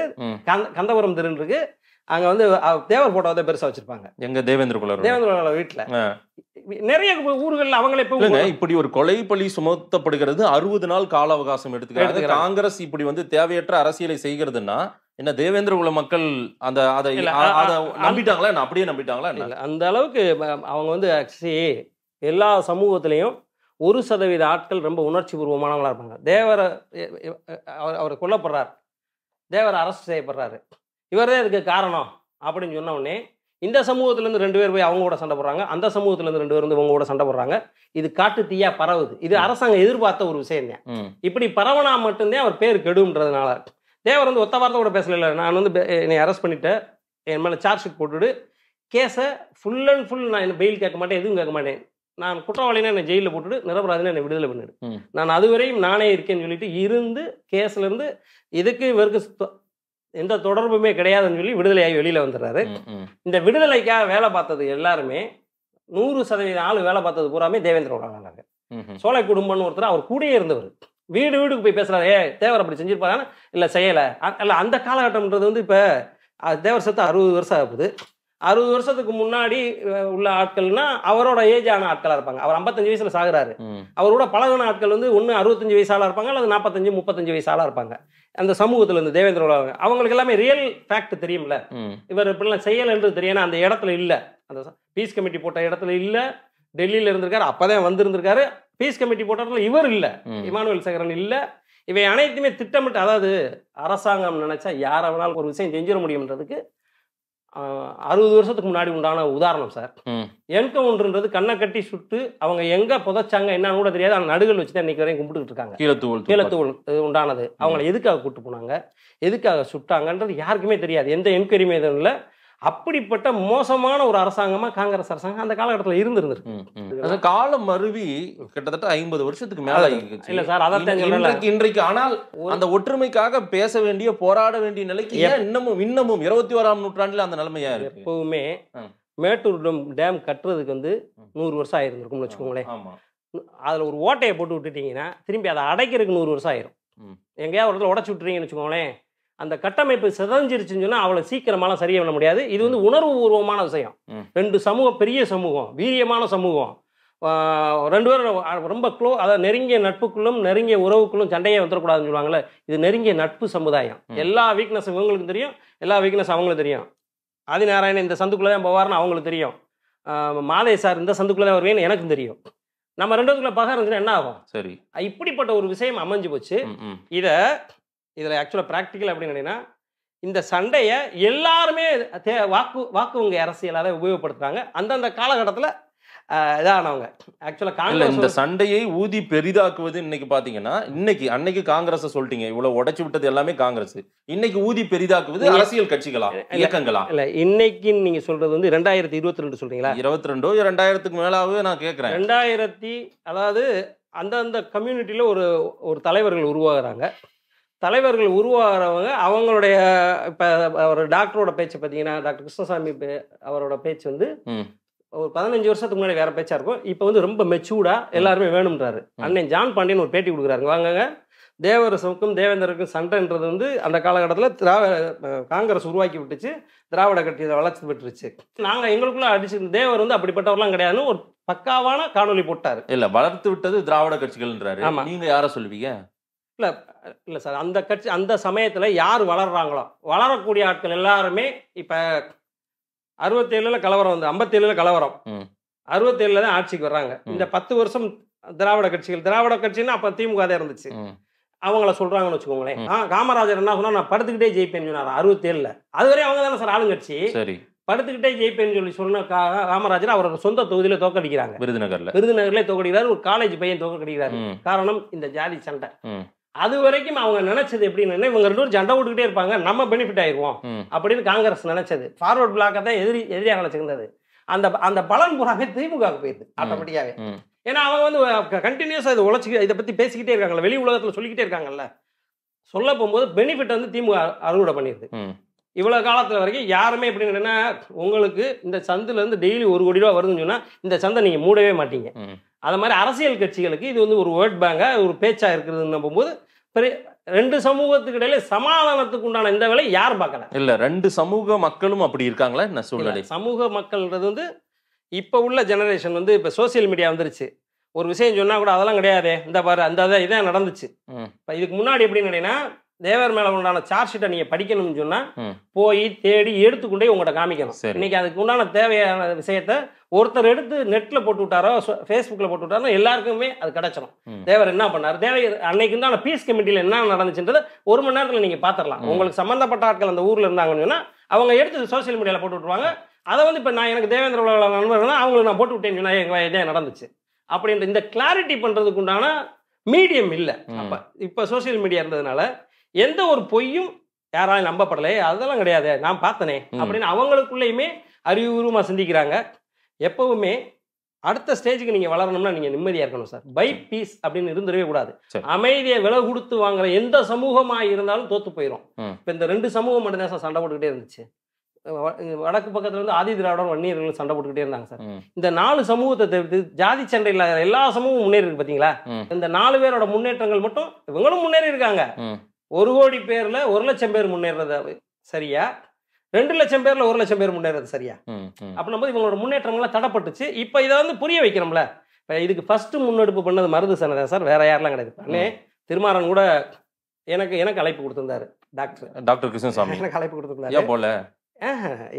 கந்தபுரம் திருன்னு இருக்கு அங்க வந்து தேவர் போட்டோ தான் பெருசா வச்சிருப்பாங்க எங்க தேவேந்திர குலர் தேவேந்திர குலர் வீட்டுல நிறைய ஊர்களில் அவங்களே இப்போ இப்படி ஒரு கொலை பழி சுமத்தப்படுகிறது அறுபது நாள் கால அவகாசம் எடுத்துக்கிறது காங்கிரஸ் இப்படி வந்து தேவையற்ற அரசியலை செய்கிறதுன்னா என்ன தேவேந்திர குல மக்கள் அந்த அதை நம்பிட்டாங்களா என்ன அப்படியே நம்பிட்டாங்களா அந்த அளவுக்கு அவங்க வந்து எல்லா சமூகத்திலையும் ஒரு சதவீத ஆட்கள் ரொம்ப உணர்ச்சி பூர்வமானவங்களா இருப்பாங்க தேவர அவர் அவர் கொல்லப்படுறார் தேவர் அரெஸ்ட் செய்யப்படுறாரு இவர் தான் இதுக்கு காரணம் அப்படின்னு சொன்ன உடனே இந்த சமூகத்திலேருந்து ரெண்டு பேர் போய் அவங்க கூட சண்டை போடுறாங்க அந்த சமூகத்திலேருந்து ரெண்டு பேர் வந்து இவங்க கூட சண்டை போடுறாங்க இது காட்டு தீயா பரவுது இது அரசாங்கம் எதிர்பார்த்த ஒரு விஷயம் தான் இப்படி பரவனா மட்டும்தான் அவர் பேர் கெடுன்றதுனால தேவர் வந்து ஒத்த வார்த்தை கூட பேசல நான் வந்து என்னை அரெஸ்ட் பண்ணிட்டேன் என் மேலே சார்ஜ் ஷீட் போட்டுவிடு கேஸை ஃபுல் அண்ட் ஃபுல் நான் என்ன பெயில் கேட்க மாட்டேன் எதுவும் கேட்க மாட்டேன் நான் குற்றவாளினா என்னை ஜெயிலில் போட்டுட்டு நிரபராதினா என்னை விடுதலை பண்ணிடு நான் அதுவரையும் நானே இருக்கேன்னு சொல்லிட்டு இருந்து கேஸ்லேருந்து இதுக்கு இவருக்கு எந்த தொடர்புமே கிடையாதுன்னு சொல்லி விடுதலையாகி வெளியில் வந்துடுறாரு இந்த விடுதலைக்காக வேலை பார்த்தது எல்லாருமே நூறு சதவீதம் ஆள் வேலை பார்த்தது பூராமே தேவேந்திர சோலை குடும்பம்னு ஒருத்தர் அவர் கூடயே இருந்தவர் வீடு வீடுக்கு போய் பேசுறாரு ஏ தேவர் அப்படி செஞ்சிருப்பாரு இல்லை செய்யலை இல்லை அந்த காலகட்டம்ன்றது வந்து இப்போ தேவர் சத்து அறுபது வருஷம் ஆகுது அறுபது வருஷத்துக்கு முன்னாடி உள்ள ஆட்கள்னா அவரோட ஏஜ் ஆன ஆட்களா இருப்பாங்க அவர் ஐம்பத்தஞ்சு வயசுல சாகுறாரு அவரோட பழகின ஆட்கள் வந்து ஒன்று அறுபத்தஞ்சு வயசால இருப்பாங்க அல்லது நாற்பத்தஞ்சு முப்பத்தஞ்சு வயசு இருப்பாங்க அந்த சமூகத்துல இருந்து தேவேந்திரோட அவங்களுக்கு எல்லாமே ரியல் ஃபேக்ட் தெரியும்ல இவர் இப்படிலாம் செய்யலைன்றது தெரியும் அந்த இடத்துல இல்லை அந்த பீஸ் கமிட்டி போட்ட இடத்துல இல்லை டெல்லியில இருந்திருக்காரு அப்பதான் வந்திருந்திருக்காரு பீஸ் கமிட்டி போட்டதில் இவர் இல்லை இமானுவேல் சேகரன் இல்லை இவை அனைத்துமே திட்டமிட்டு அதாவது அரசாங்கம் நினைச்சா யாரை வேணாலும் ஒரு விஷயம் செஞ்சிட முடியும்ன்றதுக்கு அறுபது வருஷத்துக்கு முன்னாடி உண்டான உதாரணம் சார் என்கவுண்டர்ன்றது கண்ணை கட்டி சுட்டு அவங்க எங்க புதைச்சாங்க என்னன்னு கூட தெரியாது அந்த நடுகள் வச்சு தான் இன்னைக்கு வரையும் கும்பிட்டுட்டு இருக்காங்க கீழத்தூள் கீழத்தூள் உண்டானது அவங்களை எதுக்காக கூப்பிட்டு போனாங்க எதுக்காக சுட்டாங்கன்றது யாருக்குமே தெரியாது எந்த என்கொயரியுமே இல்லை அப்படிப்பட்ட மோசமான ஒரு அரசாங்கமா காங்கிரஸ் அரசாங்கம் அந்த காலகட்டத்தில் இருந்திருந்திருக்கு காலம் மருவி கிட்டத்தட்ட ஐம்பது வருஷத்துக்கு மேலே இல்லை சார் அதான் இன்றைக்கு ஆனால் அந்த ஒற்றுமைக்காக பேச வேண்டிய போராட வேண்டிய நிலைக்கு ஏன் இன்னமும் இன்னமும் இருபத்தி ஓராம் நூற்றாண்டில் அந்த நிலைமையா எப்பவுமே மேட்டூர் டேம் டேம் கட்டுறதுக்கு வந்து நூறு வருஷம் ஆயிருந்திருக்கும் வச்சுக்கோங்களேன் அதுல ஒரு ஓட்டையை போட்டு விட்டுட்டீங்கன்னா திரும்பி அதை அடைக்கிறதுக்கு நூறு வருஷம் ஆயிரும் எங்கேயாவது ஒரு இடத்துல உடச்சு விட்டுறீங்கன்னு வச்சுக்கோங்களேன் அந்த கட்டமைப்பு சிதஞ்சிருச்சுன்னு சொன்னால் அவ்வளோ சீக்கிரமாலாம் சரியாக பண்ண முடியாது இது வந்து உணர்வு பூர்வமான விஷயம் ரெண்டு சமூகம் பெரிய சமூகம் வீரியமான சமூகம் ரெண்டு பேரும் ரொம்ப க்ளோ அதாவது நெருங்கிய நட்புக்குள்ளும் நெருங்கிய உறவுக்குள்ளும் சண்டையை வந்துடக்கூடாதுன்னு சொல்லுவாங்களே இது நெருங்கிய நட்பு சமுதாயம் எல்லா வீக்னஸ் இவங்களுக்கும் தெரியும் எல்லா வீக்னஸ் அவங்களுக்கும் தெரியும் ஆதிநாராயணன் இந்த சந்துக்குள்ளே தான் போவார்னு அவங்களுக்கு தெரியும் மாதே சார் இந்த சந்துக்குள்ளே தான் வருவேன் எனக்கும் தெரியும் நம்ம ரெண்டு பகார் இருந்துச்சுன்னா என்ன ஆகும் சரி இப்படிப்பட்ட ஒரு விஷயம் அமைஞ்சு போச்சு இதை இதில் ஆக்சுவலாக ப்ராக்டிக்கல் அப்படின்னு என்னென்னா இந்த சண்டையை எல்லாருமே தே வாக்கு வாக்குவங்க அரசியலாக உபயோகப்படுத்துகிறாங்க அந்தந்த காலகட்டத்தில் இதானவங்க ஆக்சுவலாக காங்கிரஸ் இந்த சண்டையை ஊதி பெரிதாக்குவது இன்னைக்கு பார்த்தீங்கன்னா இன்னைக்கு அன்னைக்கு காங்கிரஸை சொல்லிட்டீங்க இவ்வளோ உடச்சி விட்டது எல்லாமே காங்கிரஸ் இன்னைக்கு ஊதி பெரிதாக்குவது அரசியல் கட்சிகளா இயக்கங்களா இல்லை இன்னைக்கு நீங்கள் சொல்கிறது வந்து ரெண்டாயிரத்தி இருபத்தி ரெண்டு சொல்கிறீங்களா இருபத்தி ரெண்டோ ரெண்டாயிரத்துக்கு மேலாவே நான் கேட்குறேன் ரெண்டாயிரத்தி அதாவது அந்தந்த கம்யூனிட்டியில் ஒரு ஒரு தலைவர்கள் உருவாகிறாங்க தலைவர்கள் உருவாகிறவங்க அவங்களுடைய இப்போ அவர் டாக்டரோட பேச்சு பார்த்தீங்கன்னா டாக்டர் கிருஷ்ணசாமி அவரோட பேச்சு வந்து ஒரு பதினஞ்சு வருஷத்துக்கு முன்னாடி வேற பேச்சா இருக்கும் இப்போ வந்து ரொம்ப மெச்சூர்டா எல்லாருமே வேணும்ன்றாரு அண்ணன் ஜான் பாண்டியன் ஒரு பேட்டி கொடுக்குறாரு வாங்க தேவரசுக்கும் தேவேந்தருக்கும் சண்டைன்றது வந்து அந்த காலகட்டத்தில் திராவிட காங்கிரஸ் உருவாக்கி விட்டுச்சு திராவிட கட்சியை வளர்ச்சி பெற்றுச்சு நாங்கள் எங்களுக்குள்ள அடிச்சு தேவர் வந்து அப்படிப்பட்டவர்லாம் கிடையாதுன்னு ஒரு பக்காவான காணொலி போட்டார் இல்லை வளர்த்து விட்டது திராவிட கட்சிகள்ன்றாரு ஆமாம் நீங்கள் யாரை சொல்லுவீங்க இல்லை இல்லை சார் அந்த கட்சி அந்த சமயத்தில் யார் வளர்கிறாங்களோ வளரக்கூடிய ஆட்கள் எல்லாருமே இப்போ அறுபத்தேழுல கலவரம் வந்து ஐம்பத்தேழுல கலவரம் அறுபத்தேழுல தான் ஆட்சிக்கு வர்றாங்க இந்த பத்து வருஷம் திராவிட கட்சிகள் திராவிட கட்சின்னா அப்போ திமுக தான் இருந்துச்சு அவங்கள சொல்றாங்கன்னு வச்சுக்கோங்களேன் காமராஜர் என்ன சொன்னா நான் படுத்துக்கிட்டே ஜெயிப்பேன்னு சொன்னார் அறுபத்தேழுல அதுவரை அவங்க தானே சார் ஆளுங்கட்சி படுத்துக்கிட்டே ஜெயிப்பேன்னு சொல்லி சொன்ன காமராஜர் அவரோட சொந்த தொகுதியில் தோக்கடிக்கிறாங்க விருதுநகர்ல விருதுநகர்ல தோக்கடிக்கிறார் ஒரு காலேஜ் பையன் தோக்கடிக்கிறார் காரணம் இந்த ஜாதி சண்டை அது வரைக்கும் அவங்க நினைச்சது எப்படின்னு இவங்க ரெண்டு பேரும் ஜண்டை விட்டுக்கிட்டே இருப்பாங்க நம்ம பெனிஃபிட் ஆயிடுவோம் அப்படின்னு காங்கிரஸ் நினைச்சது ஃபார்வர்ட் பிளாக்கை தான் எதிரி எதிரியாக நினைச்சிருந்தது அந்த அந்த பலன் பூராவே திமுகவுக்கு போயிருது ஆட்டோமேட்டிக்காவே ஏன்னா அவங்க வந்து கண்டினியூஸாக இதை உழைச்சி இதை பற்றி பேசிக்கிட்டே இருக்காங்கல்ல வெளி உலகத்தில் சொல்லிக்கிட்டே இருக்காங்கல்ல சொல்ல போகும்போது பெனிஃபிட் வந்து திமுக அறுவடை பண்ணிடுது இவ்வளோ காலத்தில் வரைக்கும் யாருமே எப்படி என்னன்னா உங்களுக்கு இந்த இருந்து டெய்லி ஒரு கோடி ரூபா வருதுன்னு சொன்னால் இந்த சந்தை நீங்கள் மூடவே மாட்டீங்க அது மாதிரி அரசியல் கட்சிகளுக்கு இது வந்து ஒரு வேர்ட் பேங்காக ஒரு பேச்சாக இருக்கிறதுன்னு நம்பும்போது பெரிய ரெண்டு சமூகத்துக்கு இடையில சமாதானத்துக்கு உண்டான இந்த வேலை யார் பார்க்கல இல்ல ரெண்டு சமூக மக்களும் அப்படி இருக்காங்களா என்ன சூழ்நிலை சமூக மக்கள்ன்றது வந்து இப்போ உள்ள ஜெனரேஷன் வந்து இப்போ சோசியல் மீடியா வந்துருச்சு ஒரு விஷயம் சொன்னா கூட அதெல்லாம் கிடையாது இந்த பாரு அந்த இதான் நடந்துச்சு இப்போ இதுக்கு முன்னாடி எப்படி நடந்தீங்கன்னா தேவர் மேல உண்டான சார்ஜ் ஷீட்டை நீங்க படிக்கணும்னு சொன்னா போய் தேடி எடுத்துக்கொண்டே உங்கள்கிட்ட காமிக்கணும் இன்னைக்கு அதுக்கு உண்டான தேவையான விஷயத்த ஒருத்தர் எடுத்து நெட்ல போட்டு விட்டாரோ ஃபேஸ்புக்ல போட்டு விட்டாரோ எல்லாருக்குமே அது கிடைச்சிடும் தேவர் என்ன பண்ணாரு தேவை அன்னைக்கு உண்டான பீஸ் கமிட்டியில என்ன நடந்துச்சுன்றது ஒரு மணி நேரத்துல நீங்க பாத்திரலாம் உங்களுக்கு சம்பந்தப்பட்ட ஆட்கள் அந்த ஊர்ல இருந்தாங்கன்னு சொன்னா அவங்க எடுத்து சோசியல் மீடியால போட்டு விட்டுருவாங்க அதை வந்து இப்போ நான் எனக்கு தேவேந்திர உலக நண்பர்கள் அவங்களுக்கு நான் போட்டு விட்டேன்னு சொன்னா இதே நடந்துச்சு அப்படின்ற இந்த கிளாரிட்டி பண்றதுக்கு உண்டான மீடியம் இல்லை அப்போ இப்போ சோசியல் மீடியா இருந்ததுனால எந்த ஒரு பொய்யும் யாராலும் நம்பப்படலையே அதெல்லாம் கிடையாது நான் பார்த்தனே அப்படின்னு அவங்களுக்குள்ளேயுமே அறிவுபூர்வமாக சிந்திக்கிறாங்க எப்பவுமே அடுத்த ஸ்டேஜுக்கு நீங்கள் வளரணும்னா நீங்கள் நிம்மதியாக இருக்கணும் சார் பை பீஸ் அப்படின்னு இருந்துடவே கூடாது அமைதியை விலை கொடுத்து வாங்குற எந்த சமூகமாக இருந்தாலும் தோத்து போயிடும் இப்போ இந்த ரெண்டு சமூகம் மட்டும்தான் சார் சண்டை போட்டுக்கிட்டே இருந்துச்சு வடக்கு பக்கத்துல வந்து ஆதி திராவிடம் வன்னியர்கள் சண்டை போட்டுக்கிட்டே இருந்தாங்க சார் இந்த நாலு சமூகத்தை தவிர்த்து ஜாதி சண்டை இல்லாத எல்லா சமூகமும் முன்னேறி இருக்கு பாத்தீங்களா இந்த நாலு பேரோட முன்னேற்றங்கள் மட்டும் இவங்களும் முன்னேறி இருக்காங்க ஒரு கோடி பேரில் ஒரு லட்சம் பேர் முன்னேறது சரியா ரெண்டு லட்சம் பேர்ல ஒரு லட்சம் பேர் முன்னேறது சரியா அப்படின்னும் போது இவங்களோட முன்னேற்றம் எல்லாம் தடப்பட்டுச்சு இப்போ இதை வந்து புரிய வைக்கிறோம்ல இப்போ இதுக்கு ஃபர்ஸ்ட் முன்னெடுப்பு பண்ணது மருது சனதா சார் வேற யாரெல்லாம் கிடையாது அண்ணே திருமாறன் கூட எனக்கு எனக்கு அழைப்பு கொடுத்திருந்தாரு டாக்டர் டாக்டர் கிருஷ்ணசாமி எனக்கு அழைப்பு கொடுத்துருந்தாரு போல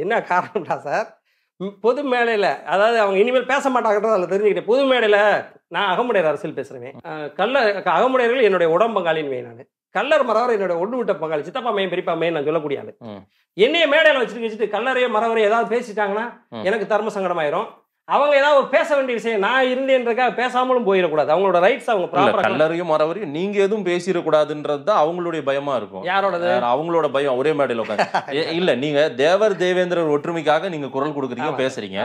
என்ன காரணம்டா சார் பொது மேடையில் அதாவது அவங்க இனிமேல் பேச மாட்டாங்கன்றது அதில் தெரிஞ்சுக்கிட்டேன் பொது மேடையில் நான் அகமுடையர் அரசியல் பேசுகிறேன் கல்ல அகமுடையர்கள் என்னுடைய வை நான் கல்லர் மரவரை என்னோட ஒன்று விட்ட பங்காளி சித்தப்பா மையம் பெரியப்பா மையம் நான் சொல்லக்கூடிய என்னைய மேடையில வச்சுட்டு வச்சுட்டு கல்லறையே மரவரை ஏதாவது பேசிட்டாங்கன்னா எனக்கு தர்ம சங்கடமாயிரும் அவங்க ஏதாவது ஒரு பேச வேண்டிய விஷயம் நான் இருந்தேன்றக்காக பேசாமலும் போயிடக்கூடாது அவங்களோட ரைட்ஸ் அவங்க கல்லறையும் வரவரையும் நீங்க எதுவும் பேசிடக்கூடாதுன்றது தான் அவங்களுடைய பயமா இருக்கும் யாரோட அவங்களோட பயம் ஒரே மேடையில் உட்காந்து [LAUGHS] இல்ல நீங்க தேவர் தேவேந்திரர் ஒற்றுமைக்காக நீங்க குரல் கொடுக்குறீங்க பேசுறீங்க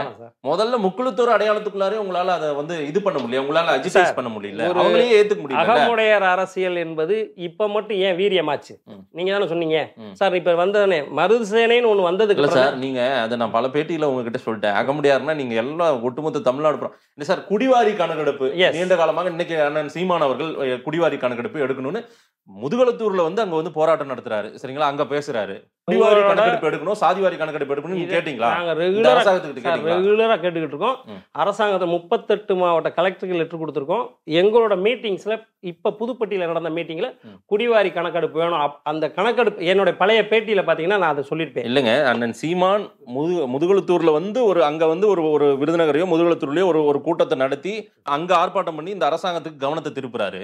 முதல்ல முக்குளத்தூர் அடையாளத்துக்குள்ளாரே உங்களால அதை வந்து இது பண்ண முடியல உங்களால அஜிசைஸ் பண்ண முடியல அவங்களையே ஏத்துக்க முடியல அகமுடையார் அரசியல் என்பது இப்ப மட்டும் ஏன் வீரியமாச்சு நீங்க தானே சொன்னீங்க சார் இப்ப மருது மருதுசேனைன்னு ஒண்ணு வந்ததுக்கு இல்லை சார் நீங்க அதை நான் பல பேட்டியில உங்ககிட்ட சொல்லிட்டேன் அகமுடையார்னா நீங்க எல்லாம் ஒட்டுமொத்த தமிழ்நாடு இல்லை சார் குடிவாரி கணக்கெடுப்பு நீண்ட காலமாக இன்னைக்கு அண்ணன் சீமான் அவர்கள் குடிவாரி கணக்கெடுப்பு எடுக்கணும்னு முதுகலத்தூர்ல வந்து அங்க வந்து போராட்டம் நடத்துறாரு சரிங்களா அங்க பேசுறாரு குடிவாரி கணக்கெடுப்பு எடுக்கணும் சாதிவாரி கணக்கெடுப்பு எடுக்கணும் கேட்டீங்களா ரெகுலரா கேட்டுக்கிட்டு இருக்கோம் அரசாங்கத்தை முப்பத்தெட்டு மாவட்ட கலெக்டருக்கு லெட்டர் கொடுத்துருக்கோம் எங்களோட மீட்டிங்ஸ்ல இப்ப புதுப்பட்டியில நடந்த மீட்டிங்ல குடிவாரி கணக்கெடுப்பு வேணும் அந்த கணக்கெடுப்பு என்னோட பழைய பேட்டியில பாத்தீங்கன்னா நான் அதை சொல்லியிருப்பேன் இல்லைங்க அண்ணன் சீமான் முது முதுகுளத்தூர்ல வந்து ஒரு அங்க வந்து ஒரு ஒரு விருதுநகரையோ முதுகுளத்தூர்லயோ ஒரு ஒரு கூட்டத்தை நடத்தி அங்க ஆர்ப்பாட்டம் பண்ணி இந்த அரசாங்கத்துக்கு கவனத்தை திருப்புறாரு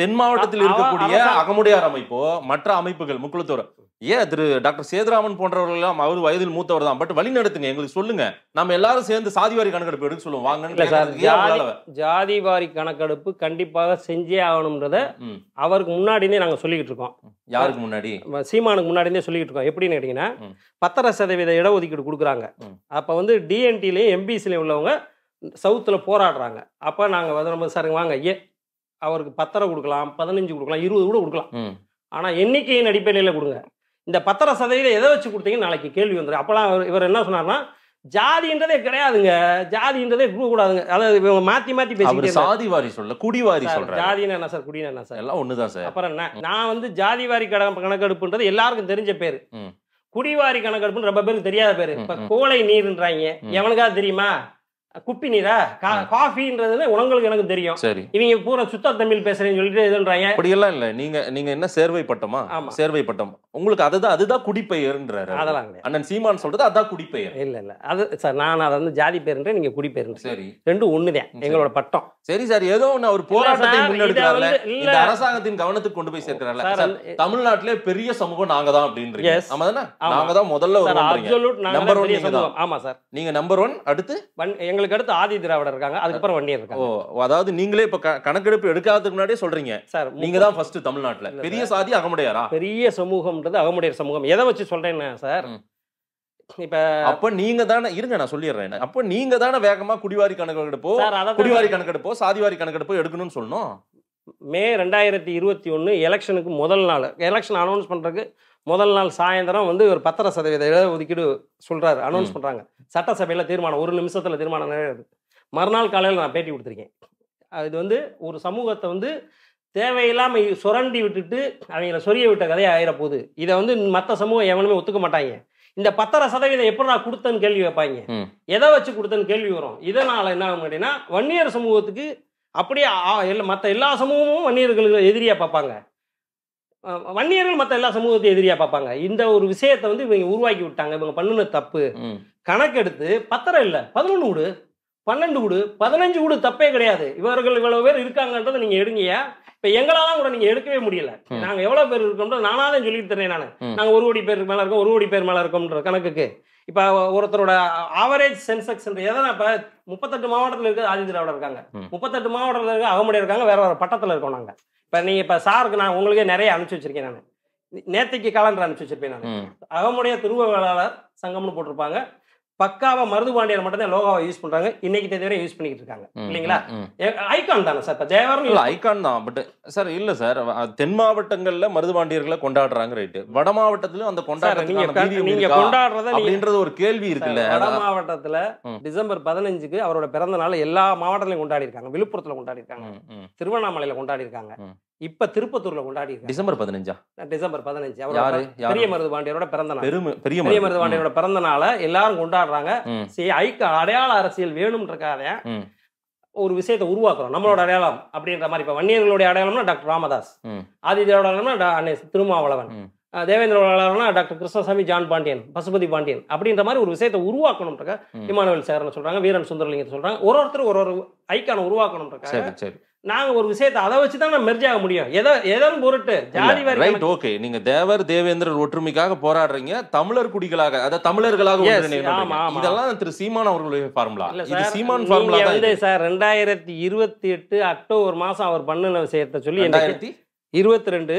தென் மாவட்டத்தில் இருக்கக்கூடிய அகமுடையார் அமைப்போ மற்ற அமைப்புகள் முக்குளத்தோர் ஏன் திரு டாக்டர் சேதுராமன் போன்றவர்கள் அவர் வயதில் மூத்தவர் தான் பட் வழி நடத்துங்க எங்களுக்கு சொல்லுங்க நம்ம எல்லாரும் சேர்ந்து சாதிவாரி கணக்கெடுப்பு எடுக்க சொல்லுவோம் வாங்க ஜாதிவாரி கணக்கெடுப்பு கண்டிப்பாக செஞ்சே ஆகணும்ன்றத அவருக்கு முன்னாடினே நாங்க சொல்லிக்கிட்டு இருக்கோம் யாருக்கு முன்னாடி சீமானுக்கு முன்னாடியே சொல்லிக்கிட்டு இருக்கோம் எப்படின்னு கேட்டீங்கன்னா பத்தரை சதவீத இடஒதுக்கீடு கொடுக்குறாங்க அப்ப வந்து டிஎன்டிலையும் எம்பிசிலையும் உள்ளவங்க சவுத்துல போராடுறாங்க அப்ப நாங்க வந்து நம்ம சாருங்க வாங்க ஏ அவருக்கு பத்தரை கொடுக்கலாம் பதினஞ்சு கொடுக்கலாம் இருபது கூட கொடுக்கலாம் ஆனால் எண்ணிக்கையின் அடிப்படையில் கொடுங்க இந்த பத்தரை சதவீதம் எதை வச்சு கொடுத்தீங்கன்னு நாளைக்கு கேள்வி வந்துடும் அப்போலாம் அவர் இவர் என்ன சொன்னார்னா ஜாதின்றதே கிடையாதுங்க ஜாதின்றதே கொடுக்க கூடாதுங்க அதாவது இவங்க மாத்தி மாத்தி பேசி சாதி வாரி சொல்ல குடிவாரி சொல்ற ஜாதினா என்ன சார் குடினு என்ன சார் எல்லாம் ஒண்ணுதான் சார் அப்புறம் என்ன நான் வந்து ஜாதி வாரி கணக்கெடுப்புன்றது எல்லாருக்கும் தெரிஞ்ச பேரு குடிவாரி கணக்கெடுப்புன்னு ரொம்ப பேருக்கு தெரியாத பேரு இப்ப கோலை நீர்ன்றாங்க எவனுக்காவது தெரியுமா குப்பி நீரா காஃபின்றதுல உணவுகளுக்கு எனக்கு தெரியும் சரி இவங்க பூரா சுத்த தமிழ் பேசுறேன்னு சொல்லிட்டு இதுன்றாங்க எல்லாம் இல்ல நீங்க நீங்க என்ன சேர்வை பட்டமா சேர்வை பட்டம் உங்களுக்கு அதுதான் அதுதான் குடிப்பெயர்ன்றாரு அதெல்லாம் இல்லை அண்ணன் சீமான் சொல்றது அதான் குடிப்பெயர் இல்ல இல்ல அது சார் நான் அதை வந்து ஜாதி பேருன்றேன் நீங்க குடிப்பெயர் சரி ரெண்டு ஒண்ணுதான் எங்களோட பட்டம் சரி சார் ஏதோ ஒன்று அவர் போராட்டத்தை முன்னெடுக்கிறார்ல இந்த அரசாங்கத்தின் கவனத்துக்கு கொண்டு போய் சேர்க்கிறார்ல தமிழ்நாட்டிலே பெரிய சமூகம் நாங்க தான் அப்படின்றீங்க ஆமா தானே நாங்க தான் முதல்ல ஒரு நம்பர் ஒன் ஆமா சார் நீங்க நம்பர் ஒன் அடுத்து எங்க எங்களுக்கு அடுத்து ஆதி திராவிடர் இருக்காங்க அதுக்கப்புறம் வன்னியர் இருக்காங்க ஓ அதாவது நீங்களே இப்ப கணக்கெடுப்பு எடுக்காததுக்கு முன்னாடியே சொல்றீங்க சார் நீங்க தான் ஃபர்ஸ்ட் தமிழ்நாட்டுல பெரிய சாதி அகமுடையாரா பெரிய சமூகம்ன்றது அகமுடையர் சமூகம் எதை வச்சு சொல்றேன்னு சார் இப்ப அப்ப நீங்க தானே இருங்க நான் சொல்லிடுறேன் அப்ப நீங்க தானே வேகமா குடிவாரி கணக்கெடுப்போ குடிவாரி கணக்கெடுப்போ சாதிவாரி கணக்கெடுப்போ எடுக்கணும்னு சொல்லணும் மே ரெண்டாயிரத்தி இருபத்தி ஒன்று எலெக்ஷனுக்கு முதல் நாள் எலெக்ஷன் அனௌன்ஸ் பண்றதுக்கு முதல் நாள் சாயந்தரம் வந்து ஒரு பத்தரை சதவீத இடஒதுக்கீடு சொல்கிறாரு அனௌன்ஸ் பண்ணுறாங்க சட்டசபையில் தீர்மானம் ஒரு நிமிஷத்தில் தீர்மானம் நிறையாது மறுநாள் காலையில் நான் பேட்டி கொடுத்துருக்கேன் இது வந்து ஒரு சமூகத்தை வந்து தேவையில்லாமல் சுரண்டி விட்டுட்டு அவங்கள சொரிய விட்ட கதையை ஆயிரப்போகுது இதை வந்து மற்ற சமூகம் எவனுமே ஒத்துக்க மாட்டாங்க இந்த பத்தரை சதவீதம் எப்படி நான் கொடுத்தேன்னு கேள்வி வைப்பாங்க எதை வச்சு கொடுத்தேன்னு கேள்வி வரும் இதனால் என்ன ஆகும் அப்படின்னா வன்னியர் சமூகத்துக்கு அப்படியே மற்ற எல்லா சமூகமும் வன்னியர்களுக்கு எதிரியாக பார்ப்பாங்க வன்னியர்கள் மற்ற எல்லா சமூகத்தையும் எதிரியா பார்ப்பாங்க இந்த ஒரு விஷயத்தை வந்து இவங்க உருவாக்கி விட்டாங்க இவங்க பண்ணுன தப்பு கணக்கெடுத்து பத்திரம் இல்லை பதினொன்று வீடு பன்னெண்டு வீடு பதினஞ்சு வீடு தப்பே கிடையாது இவர்கள் இவ்வளவு பேர் இருக்காங்கன்றதை நீங்க எடுங்கயா இப்ப எங்களாலாம் கூட நீங்க எடுக்கவே முடியல நாங்க எவ்வளவு பேர் இருக்கோம்ன்ற நானாதான் சொல்லிட்டு தரேன் நானு நாங்க ஒரு கோடி பேர் மேல இருக்கோம் ஒரு கோடி பேர் மேல இருக்கோம்ன்ற கணக்குக்கு இப்ப ஒருத்தரோட ஆவரேஜ் சென்செக்ஸ் எதனா இப்ப முப்பத்தெட்டு மாவட்டத்துல இருக்க ஆதி இருக்காங்க முப்பத்தெட்டு மாவட்டத்துல இருக்க அவமுடைய இருக்காங்க வேற வேற பட்டத்துல இருக்கோம் நாங்க இப்போ நீங்கள் இப்போ சாருக்கு நான் உங்களுக்கே நிறைய அனுப்பிச்சி வச்சிருக்கேன் நான் நேத்தைக்கு காலண்டர் அனுப்பிச்சி வச்சிருப்பேன் நான் அகமுடைய திருவள்ளாளர் சங்கம்னு போட்டிருப்பாங்க பக்காவா மருது பாண்டியர் மட்டும் தான் லோகாவை யூஸ் பண்றாங்க இன்னைக்கு தேதி வரை யூஸ் பண்ணிக்கிட்டு இருக்காங்க இல்லைங்களா ஐகான் தானே சார் ஜெயவரம் இல்ல ஐகான் தான் பட் சார் இல்ல சார் தென் மாவட்டங்கள்ல மருது பாண்டியர்களை கொண்டாடுறாங்க ரைட்டு வட மாவட்டத்திலும் அந்த கொண்டாடுறது நீங்க கொண்டாடுறத அப்படின்றது ஒரு கேள்வி இருக்குல்ல வட மாவட்டத்துல டிசம்பர் பதினஞ்சுக்கு அவரோட பிறந்த நாள் எல்லா மாவட்டத்திலையும் கொண்டாடி இருக்காங்க விழுப்புரத்துல கொண்டாடி இருக்காங்க திருவண்ணாமலையில கொண்டாடி இருக்காங்க இப்ப திருப்பத்தூர்ல கொண்டாடி டிசம்பர் பதினஞ்சா டிசம்பர் பதினஞ்சு அவரோட பெரிய மருது பாண்டியரோட பிறந்த நாள் பெரிய பெரிய மருது பாண்டியரோட பிறந்த நாள எல்லாரும் கொண்டாடுறாங்க சரி ஐக்க அடையாள அரசியல் வேணும்ன்றக்காக ஒரு விஷயத்தை உருவாக்குறோம் நம்மளோட அடையாளம் அப்படின்ற மாதிரி இப்ப வன்னியர்களுடைய அடையாளம்னா டாக்டர் ராமதாஸ் ஆதித்யோட அடையாளம்னா திருமாவளவன் தேவேந்திரனா டாக்டர் கிருஷ்ணசாமி ஜான் பாண்டியன் பசுபதி பாண்டியன் அப்படின்ற மாதிரி ஒரு விஷயத்தை உருவாக்கணும்ன்றக்க இமானுவேல் சேரன் சொல்றாங்க வீரன் சுந்தரலிங்கன்னு சொல்றாங்க ஒரு ஒருத்தர் ஒரு ஒரு ஐக்கான உருவாக்கணும்ன்றக்காக நாங்க ஒரு விஷயத்தை அதை வச்சு தான் மெர்ஜ் ஆக முடியும் எதோ எதன் பொருட்டு ஜாதி வரி ரைட் ஓகே நீங்க தேவர் தேவேந்திரர் ஒற்றுமைக்காக போராடுறீங்க தமிழர் குடிகளாக அத தமிழர்களாக இதெல்லாம் திரு சீமான் அவர்களுடைய ஃபார்முலா இது சீமான் ஃபார்முலா வந்து சார் ரெண்டாயிரத்தி இருபத்தி எட்டு அக்டோபர் மாசம் அவர் பண்ணின விஷயத்த சொல்லி ரெண்டாயிரத்தி இருபத்தி ரெண்டு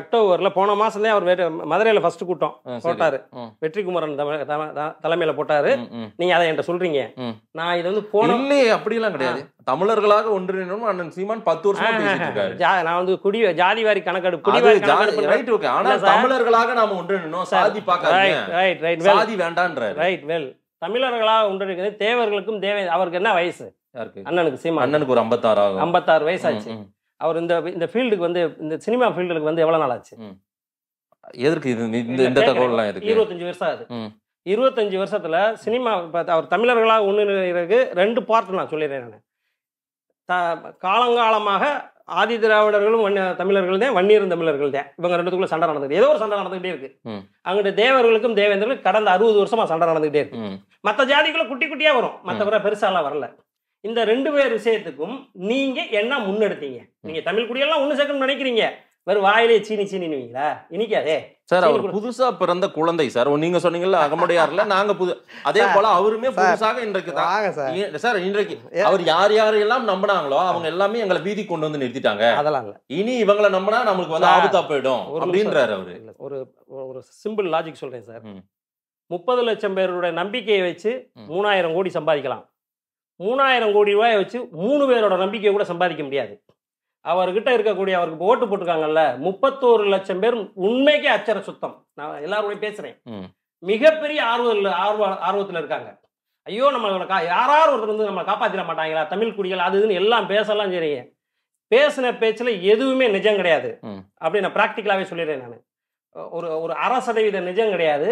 அக்டோபர்ல போன மாசம்தான் அவர் மதுரையில ஃபர்ஸ்ட் கூட்டம் போட்டாரு வெற்றிக்குமரன் தலைமையில போட்டாரு நீங்க அதை என்கிட்ட சொல்றீங்க நான் இது வந்து போன அப்படி அப்படிலாம் கிடையாது தமிழர்களாக ஒன்றிணைணும் அண்ணன் சீமான் பத்து வருஷம் நான் வந்து குடி ஜாதி வாரி கணக்கெடுப்பு ஆனா தமிழர்களாக நாம ஒன்றிணைணும் சாதி ரைட் ரைட் சாதி வேண்டான்ற ரைட் வெல் தமிழர்களாக ஒன்றிணைக்கிறது தேவர்களுக்கும் தேவை அவருக்கு என்ன வயசு அண்ணனுக்கு சீமான் அண்ணனுக்கு ஒரு ஐம்பத்தாறு ஆகும் ஐம்பத்தாறு வயசாச்சு அவர் இந்த இந்த ஃபீல்டுக்கு வந்து இந்த சினிமா ஃபீல்டுக்கு வந்து எவ்வளோ நாள் ஆச்சு எதற்கு இது இந்த இந்த தகவல்லாம் இருக்கு இருபத்தஞ்சு வருஷம் ஆகுது இருபத்தஞ்சு வருஷத்துல சினிமா அவர் தமிழர்களாக ஒண்ணு ரெண்டு பார்த்து நான் சொல்லிடுறேன் நான் காலங்காலமாக ஆதி திராவிடர்களும் தமிழர்கள் தான் வன்னியரும் தமிழர்கள் தான் இவங்க ரெண்டுத்துக்குள்ள சண்டை நடந்துகிட்டு ஏதோ ஒரு சண்டை நடந்துகிட்டே இருக்கு அங்கிட்ட தேவர்களுக்கும் தேவேந்திரர்களுக்கும் கடந்த அறுபது வருஷமா சண்டை நடந்துகிட்டே இருக்கு மற்ற ஜாதிகளும் குட்டி குட்டியா வரும் மற்றவரை பெருசாலாம் வரல இந்த ரெண்டு பேர் விஷயத்துக்கும் நீங்க என்ன முன்னெடுத்தீங்க நீங்க தமிழ் குடியெல்லாம் ஒண்ணு சேர்க்கணும் நினைக்கிறீங்க வெறும் வாயிலே சீனி சீனிங்களா இனிக்காதே சார் அவர் புதுசா பிறந்த குழந்தை சார் நீங்க சொன்னீங்கல்ல அகமடையார்ல நாங்க புது அதே போல அவருமே புதுசாக இன்றைக்கு தான் சார் இன்றைக்கு அவர் யார் யாரையெல்லாம் நம்பினாங்களோ அவங்க எல்லாமே எங்களை வீதி கொண்டு வந்து நிறுத்திட்டாங்க அதெல்லாம் இனி இவங்களை நம்பினா நம்மளுக்கு வந்து ஆபத்தா போயிடும் அப்படின்றாரு அவரு ஒரு ஒரு சிம்பிள் லாஜிக் சொல்றேன் சார் முப்பது லட்சம் பேருடைய நம்பிக்கையை வச்சு மூணாயிரம் கோடி சம்பாதிக்கலாம் மூணாயிரம் கோடி ரூபாயை வச்சு மூணு பேரோட நம்பிக்கையை கூட சம்பாதிக்க முடியாது அவர்கிட்ட இருக்கக்கூடிய அவருக்கு ஓட்டு போட்டிருக்காங்கல்ல முப்பத்தோரு லட்சம் பேர் உண்மைக்கே அச்சர சுத்தம் நான் எல்லாரோடய பேசுறேன் மிகப்பெரிய ஆர்வத்தில் ஆர்வ ஆர்வத்தில் இருக்காங்க ஐயோ நம்மளை கா யாராவது ஒருத்தர் வந்து நம்ம காப்பாற்றிட மாட்டாங்களா தமிழ் குடிகள் அது இதுன்னு எல்லாம் பேசலாம் சரி பேசின பேச்சில் எதுவுமே நிஜம் கிடையாது அப்படி நான் ப்ராக்டிக்கலாகவே சொல்லிடுறேன் நான் ஒரு ஒரு அரை சதவீத நிஜம் கிடையாது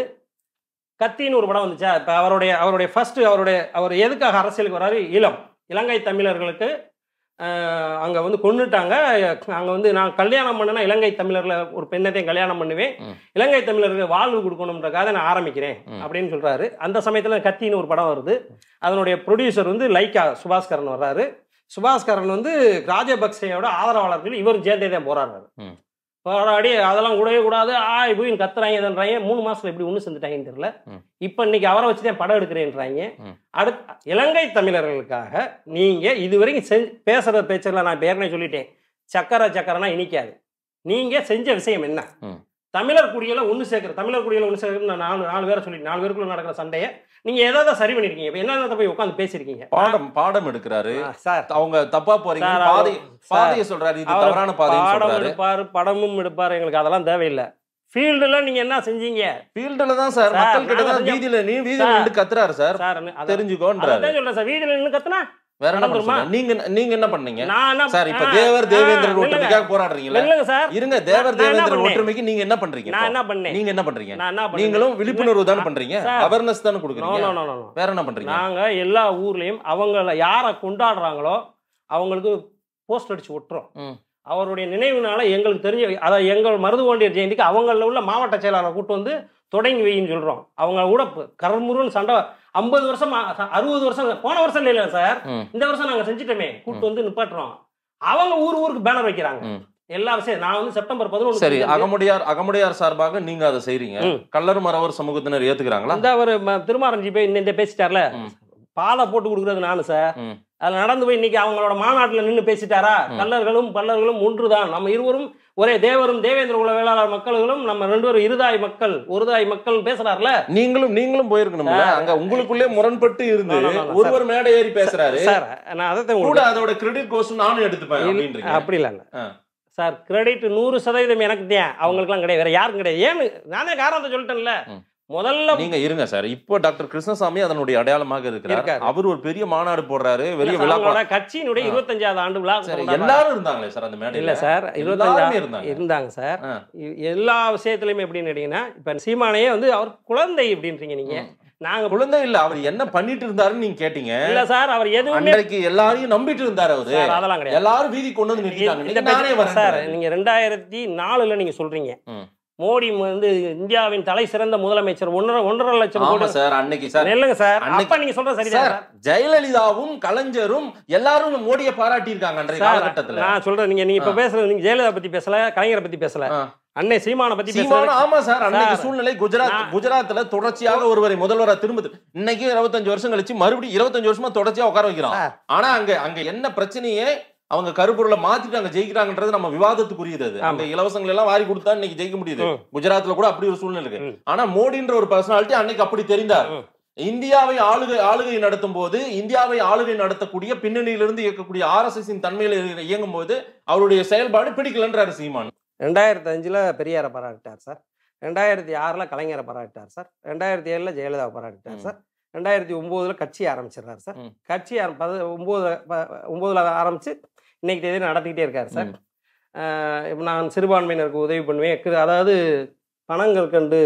கத்தின்னு ஒரு படம் வந்துச்சா இப்போ அவருடைய அவருடைய ஃபஸ்ட்டு அவருடைய அவர் எதுக்காக அரசியலுக்கு வராரு இளம் இலங்கை தமிழர்களுக்கு அங்கே வந்து கொண்டுட்டாங்க அங்கே வந்து நான் கல்யாணம் பண்ணேன்னா இலங்கை தமிழர்களை ஒரு பெண்ணத்தையும் கல்யாணம் பண்ணுவேன் இலங்கை தமிழர்களுக்கு வாழ்வு கொடுக்கணுன்றக்காக நான் ஆரம்பிக்கிறேன் அப்படின்னு சொல்கிறாரு அந்த சமயத்தில் கத்தின்னு ஒரு படம் வருது அதனுடைய ப்ரொடியூசர் வந்து லைக்கா சுபாஸ்கரன் வர்றாரு சுபாஸ்கரன் வந்து ராஜபக்சேயோட ஆதரவாளர்கள் இவர் ஜேந்தே தான் போராடி அதெல்லாம் விடவே கூடாது ஆய் போய் கத்துறாங்க இதன்றாங்க மூணு மாசத்துல எப்படி ஒண்ணு செஞ்சுட்டாங்கன்னு தெரியல இப்ப இன்னைக்கு அவரை வச்சுதான் படம் எடுக்கிறேன்றாங்க அடுத்த இலங்கை தமிழர்களுக்காக நீங்க இதுவரைக்கும் செஞ்சு பேசுற பேச்சுல நான் பேரனே சொல்லிட்டேன் சக்கரை சக்கரனா இனிக்காது நீங்க செஞ்ச விஷயம் என்ன தமிழர் குடியெல்லாம் ஒன்று சேர்க்குற தமிழர் குடியெல்லாம் ஒன்று சேர்க்கணும் நான் நாலு நாலு பேரை சொல்லி நாலு பேருக்குள்ள நடக்கிற சண்டையை நீங்க ஏதாவது சரி பண்ணிருக்கீங்க இப்ப என்ன போய் உட்காந்து பேசிருக்கீங்க பாடம் பாடம் எடுக்கிறாரு சார் அவங்க தப்பா போறீங்க பாதை பாதையை சொல்றாரு இது தவறான பாதை பாடம் எடுப்பாரு படமும் எடுப்பாரு எங்களுக்கு அதெல்லாம் தேவையில்லை ஃபீல்டுல நீங்க என்ன செஞ்சீங்க ஃபீல்டுல தான் சார் மக்கள் கிட்ட தான் வீதியில நீ வீதியில நின்று கத்துறாரு சார் தெரிஞ்சுக்கோன்றாரு சொல்றேன் சார் வீதியில நின்னு கத்துனா வேற என்ன பண்ணுமா நீங்க நீங்க என்ன பண்ணீங்க நான் சார் இப்ப தேவர் தேவேந்திரன் ஒற்றுமைக்காக போராடுறீங்கல்ல இல்லங்க சார் இருங்க தேவர் தேவேந்திரன் ஒற்றுமைக்கு நீங்க என்ன பண்றீங்க நான் என்ன பண்ணேன் நீங்க என்ன பண்றீங்க நான் என்ன நீங்களும் விழிப்புணர்வு தான பண்றீங்க அவேர்னஸ் தான கொடுக்குறீங்க வேற என்ன பண்றீங்க நாங்க எல்லா ஊர்லயும் அவங்கள யார கொண்டாடுறாங்களோ அவங்களுக்கு போஸ்ட் அடிச்சு ஒட்டுறோம் அவருடைய நினைவுனால எங்களுக்கு தெரிஞ்ச அதாவது எங்கள் மருதுகோண்டியர் ஜெயந்திக்கு அவங்கள உள்ள மாவட்ட செயலாளரை கூட்டு வந்து தொடங்கி வைன்னு சொல்கிறோம் அவங்க கூட கர்முருன்னு சண்டை ஐம்பது வருஷம் அறுபது வருஷம் போன வருஷம் இல்லை சார் இந்த வருஷம் நாங்க செஞ்சுட்டோமே கூட்டு வந்து நிப்பாட்டுறோம் அவங்க ஊர் ஊருக்கு பேனர் வைக்கிறாங்க எல்லா விஷயம் நான் வந்து செப்டம்பர் பதினொன்று சரி அகமுடியார் அகமுடியார் சார்பாக நீங்க அதை செய்றீங்க கல்லர் மரவர் சமூகத்தினர் ஏத்துக்கிறாங்களா இந்த அவர் திருமாரஞ்சி போய் இந்த பேசிட்டார்ல பாதை போட்டு கொடுக்குறது நானு சார் அதுல நடந்து போய் இன்னைக்கு அவங்களோட மாநாட்டுல நின்று பேசிட்டாரா கல்லர்களும் பல்லர்களும் ஒன்றுதான் நம்ம இருவரும் ஒரே தேவரும் தேவேந்திர உள்ள வேளாளர் மக்களும் நம்ம ரெண்டு பேரும் இருதாய் மக்கள் ஒருதாய் மக்கள் பேசுறாருல நீங்களும் நீங்களும் போயிருக்கணும் அங்க உங்களுக்குள்ளே முரண்பட்டு இருந்து ஒருவர் மேடை ஏறி பேசுறாரு சார் நான் அதை கூட அதோட கிரெடிட் கோர்ஸ் நானும் எடுத்துப்பேன் அப்படி இல்ல சார் கிரெடிட் நூறு சதவீதம் எனக்கு தான் எல்லாம் கிடையாது வேற யாரும் கிடையாது ஏன்னு நானே காரணத்தை சொல்லிட்டேன்ல முதல்ல நீங்க இருங்க சார் இப்போ டாக்டர் கிருஷ்ணசாமி அதனுடைய அடையாளமாக இருக்கிறார் அவர் ஒரு பெரிய மாநாடு போடுறாரு பெரிய விழா கட்சியினுடைய இருபத்தஞ்சாவது ஆண்டு விழா எல்லாரும் இருந்தாங்களே சார் அந்த மேடை இல்ல சார் இருபத்தஞ்சாவது இருந்தாங்க சார் எல்லா விஷயத்துலயுமே எப்படின்னு கேட்டீங்கன்னா இப்ப சீமானையே வந்து அவர் குழந்தை அப்படின்றீங்க நீங்க நாங்க குழந்தை இல்ல அவர் என்ன பண்ணிட்டு இருந்தாருன்னு நீங்க கேட்டீங்க இல்ல சார் அவர் எதுவுமே எல்லாரையும் நம்பிட்டு இருந்தாரு அவரு அதெல்லாம் எல்லாரும் வீதி கொண்டு வந்து சார் நீங்க ரெண்டாயிரத்தி நாலுல நீங்க சொல்றீங்க மோடி வந்து இந்தியாவின் தலை சிறந்த முதலமைச்சர் ஒன்றரை ஒன்றரை லட்சம் கோடி சார் அன்னைக்கு சார் இல்லைங்க சார் அப்ப நீங்க சொல்றது சரி சார் ஜெயலலிதாவும் கலைஞரும் எல்லாரும் மோடியை பாராட்டியிருக்காங்க அன்றைய காலகட்டத்தில் நான் சொல்றேன் நீங்க நீங்க இப்ப பேசுறது நீங்க ஜெயலலிதா பத்தி பேசல கலைஞரை பத்தி பேசல அன்னை சீமான பத்தி ஆமா சார் அன்னைக்கு சூழ்நிலை குஜராத் குஜராத்ல தொடர்ச்சியாக ஒருவரை முதல்வரா திரும்ப இன்னைக்கு இருபத்தஞ்சு வருஷம் கழிச்சு மறுபடியும் இருபத்தஞ்சு வருஷமா தொடர்ச்சியா உட்கார வைக்கிறோம் ஆனா அங்க அங்க என்ன பிரச்சனையே அவங்க கருப்பொருளை மாத்திட்டு அங்க ஜெயிக்கிறாங்கன்றது நம்ம விவாதத்துக்குரியது அந்த இலவசங்கள் எல்லாம் வாரி கொடுத்தா இன்னைக்கு ஜெயிக்க முடியுது குஜராத்ல கூட அப்படி ஒரு சூழ்நிலை இருக்கு ஆனா மோடின்ற ஒரு பர்சனாலிட்டி அன்னைக்கு அப்படி தெரிந்தார் இந்தியாவை ஆளுகை ஆளுகை நடத்தும் போது இந்தியாவை ஆளுகை நடத்தக்கூடிய பின்னணியிலிருந்து இயக்கக்கூடிய எஸ் தன்மையில் இயங்கும் போது அவருடைய செயல்பாடு பிடிக்கலன்றாரு சீமான் ரெண்டாயிரத்தி அஞ்சுல பெரியார பாராட்டிட்டார் சார் ரெண்டாயிரத்தி ஆறுல கலைஞரை பாராட்டிட்டார் சார் ரெண்டாயிரத்தி ஏழில் ஜெயலலிதா பாராட்டிட்டார் சார் ரெண்டாயிரத்தி ஒம்போதில் கட்சி ஆரம்பிச்சிடுறாரு சார் கட்சி ஆரம் ஒன்பதுல ஆரம்பிச்சு ஆரம்பித்து இன்னைக்கு தேதி நடத்திக்கிட்டே இருக்காரு சார் இப்போ நான் சிறுபான்மையினருக்கு உதவி பண்ணுவேன் அதாவது பனங்கற்கண்டு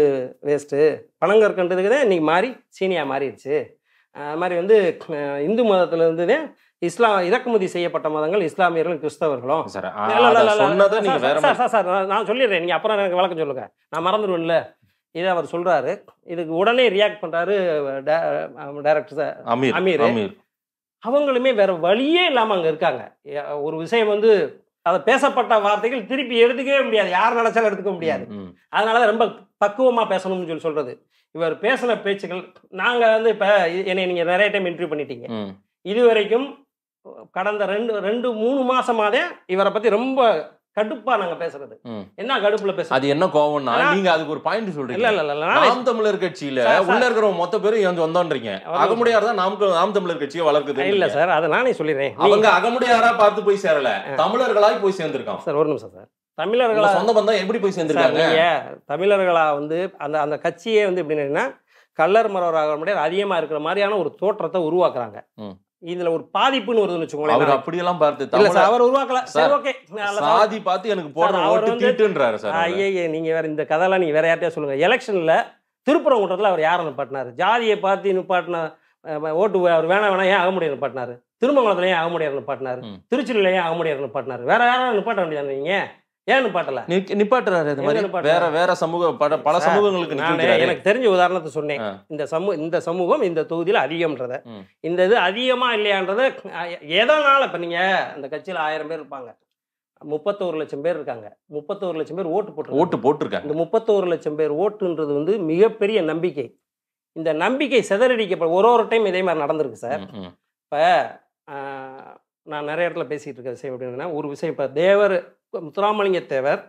வேஸ்ட்டு பனங்கற்கண்டுக்கு தான் இன்றைக்கி மாறி சீனியா மாறிடுச்சு அது மாதிரி வந்து இந்து மதத்திலிருந்து தான் இஸ்லாம் இறக்குமதி செய்யப்பட்ட மதங்கள் இஸ்லாமியர்களும் கிறிஸ்தவர்களும் சார் சார் நான் சொல்லிடுறேன் நீங்கள் அப்புறம் எனக்கு வழக்கம் சொல்லுங்க நான் மறந்துடுவேன்ல இதை அவர் சொல்கிறாரு இதுக்கு உடனே ரியாக்ட் பண்ணுறாரு டேரக்டர் சார் அமீர் அமீர் அவங்களுமே வேற வழியே இல்லாமல் அங்கே இருக்காங்க ஒரு விஷயம் வந்து அதை பேசப்பட்ட வார்த்தைகள் திருப்பி எடுத்துக்கவே முடியாது யார் நினைச்சாலும் எடுத்துக்க முடியாது அதனால ரொம்ப பக்குவமா பேசணும்னு சொல்லி சொல்றது இவர் பேசின பேச்சுகள் நாங்க வந்து இப்ப என்னை நீங்க நிறைய டைம் இன்டர்வியூ பண்ணிட்டீங்க இதுவரைக்கும் கடந்த ரெண்டு ரெண்டு மூணு மாசமாதே இவரை பத்தி ரொம்ப கடுப்பா நாங்க பேசுறது என்ன கடுப்புல பேச அது என்ன கோவம்னா நீங்க அதுக்கு ஒரு பாயிண்ட் சொல்றீங்க இல்ல இல்ல இல்ல நாம் தமிழர் கட்சியில உள்ள இருக்கிற மொத்த பேரும் ஏன் வந்தோன்றீங்க அகமுடையார் தான் நாம் நாம் தமிழர் கட்சியை வளர்க்குது இல்ல சார் அத நானே சொல்லிடுறேன் அவங்க அகமுடையாரா பார்த்து போய் சேரல தமிழர்களாய் போய் சேர்ந்திருக்கான் சார் ஒரு நிமிஷம் சார் தமிழர்களா சொந்த பந்தம் எப்படி போய் சேர்ந்திருக்காங்க தமிழர்களா வந்து அந்த அந்த கட்சியே வந்து எப்படின்னா கல்லர் மரவர் அகமுடையார் அதிகமா இருக்கிற மாதிரியான ஒரு தோற்றத்தை உருவாக்குறாங்க இதுல ஒரு பாதிப்புன்னு வருதுன்னு வச்சுக்கோங்களேன் அவர் அப்படியெல்லாம் பார்த்து அவர் உருவாக்கல சரி ஓகே சாதி பார்த்து எனக்கு போடுற அவர் தீட்டுன்றாரு ஐயே நீங்க வேற இந்த கதை எல்லாம் நீங்க வேற யார்ட்டையா சொல்லுங்க எலெக்ஷன்ல திருப்பரங்குன்றத்தில் அவர் யாரை நிப்பாட்டினார் ஜாதியை பார்த்து நிப்பாட்டின ஓட்டு அவர் வேணா வேணா ஏன் ஆக முடியாது நிப்பாட்டினாரு திருமங்கலத்துல ஏன் ஆக முடியாது நிப்பாட்டினாரு திருச்சியில ஏன் ஆக முடியாது நிப்பாட்டினாரு வேற யாரும் நிப்பாட்ட முடியாது நீங்க ஏன் நிப்பாட்டல நிப்பாட்டுறாரு இந்த மாதிரி வேற வேற சமூக பல பல சமூகங்களுக்கு நான் எனக்கு தெரிஞ்ச உதாரணத்தை சொன்னேன் இந்த சமூக இந்த சமூகம் இந்த தொகுதியில் அதிகம்ன்றத இந்த இது அதிகமா இல்லையான்றத எதனால இப்போ நீங்க அந்த கட்சியில் ஆயிரம் பேர் இருப்பாங்க முப்பத்தோரு லட்சம் பேர் இருக்காங்க முப்பத்தோரு லட்சம் பேர் ஓட்டு போட்டு ஓட்டு போட்டிருக்காங்க இந்த முப்பத்தோரு லட்சம் பேர் ஓட்டுன்றது வந்து மிகப்பெரிய நம்பிக்கை இந்த நம்பிக்கை சிதறடிக்கப்படும் ஒரு ஒரு டைம் இதே மாதிரி நடந்திருக்கு சார் இப்போ நான் நிறைய இடத்துல பேசிகிட்டு இருக்க விஷயம் அப்படின்னா ஒரு விஷயம் இப்போ தேவர் முத்துராமலிங்க தேவர்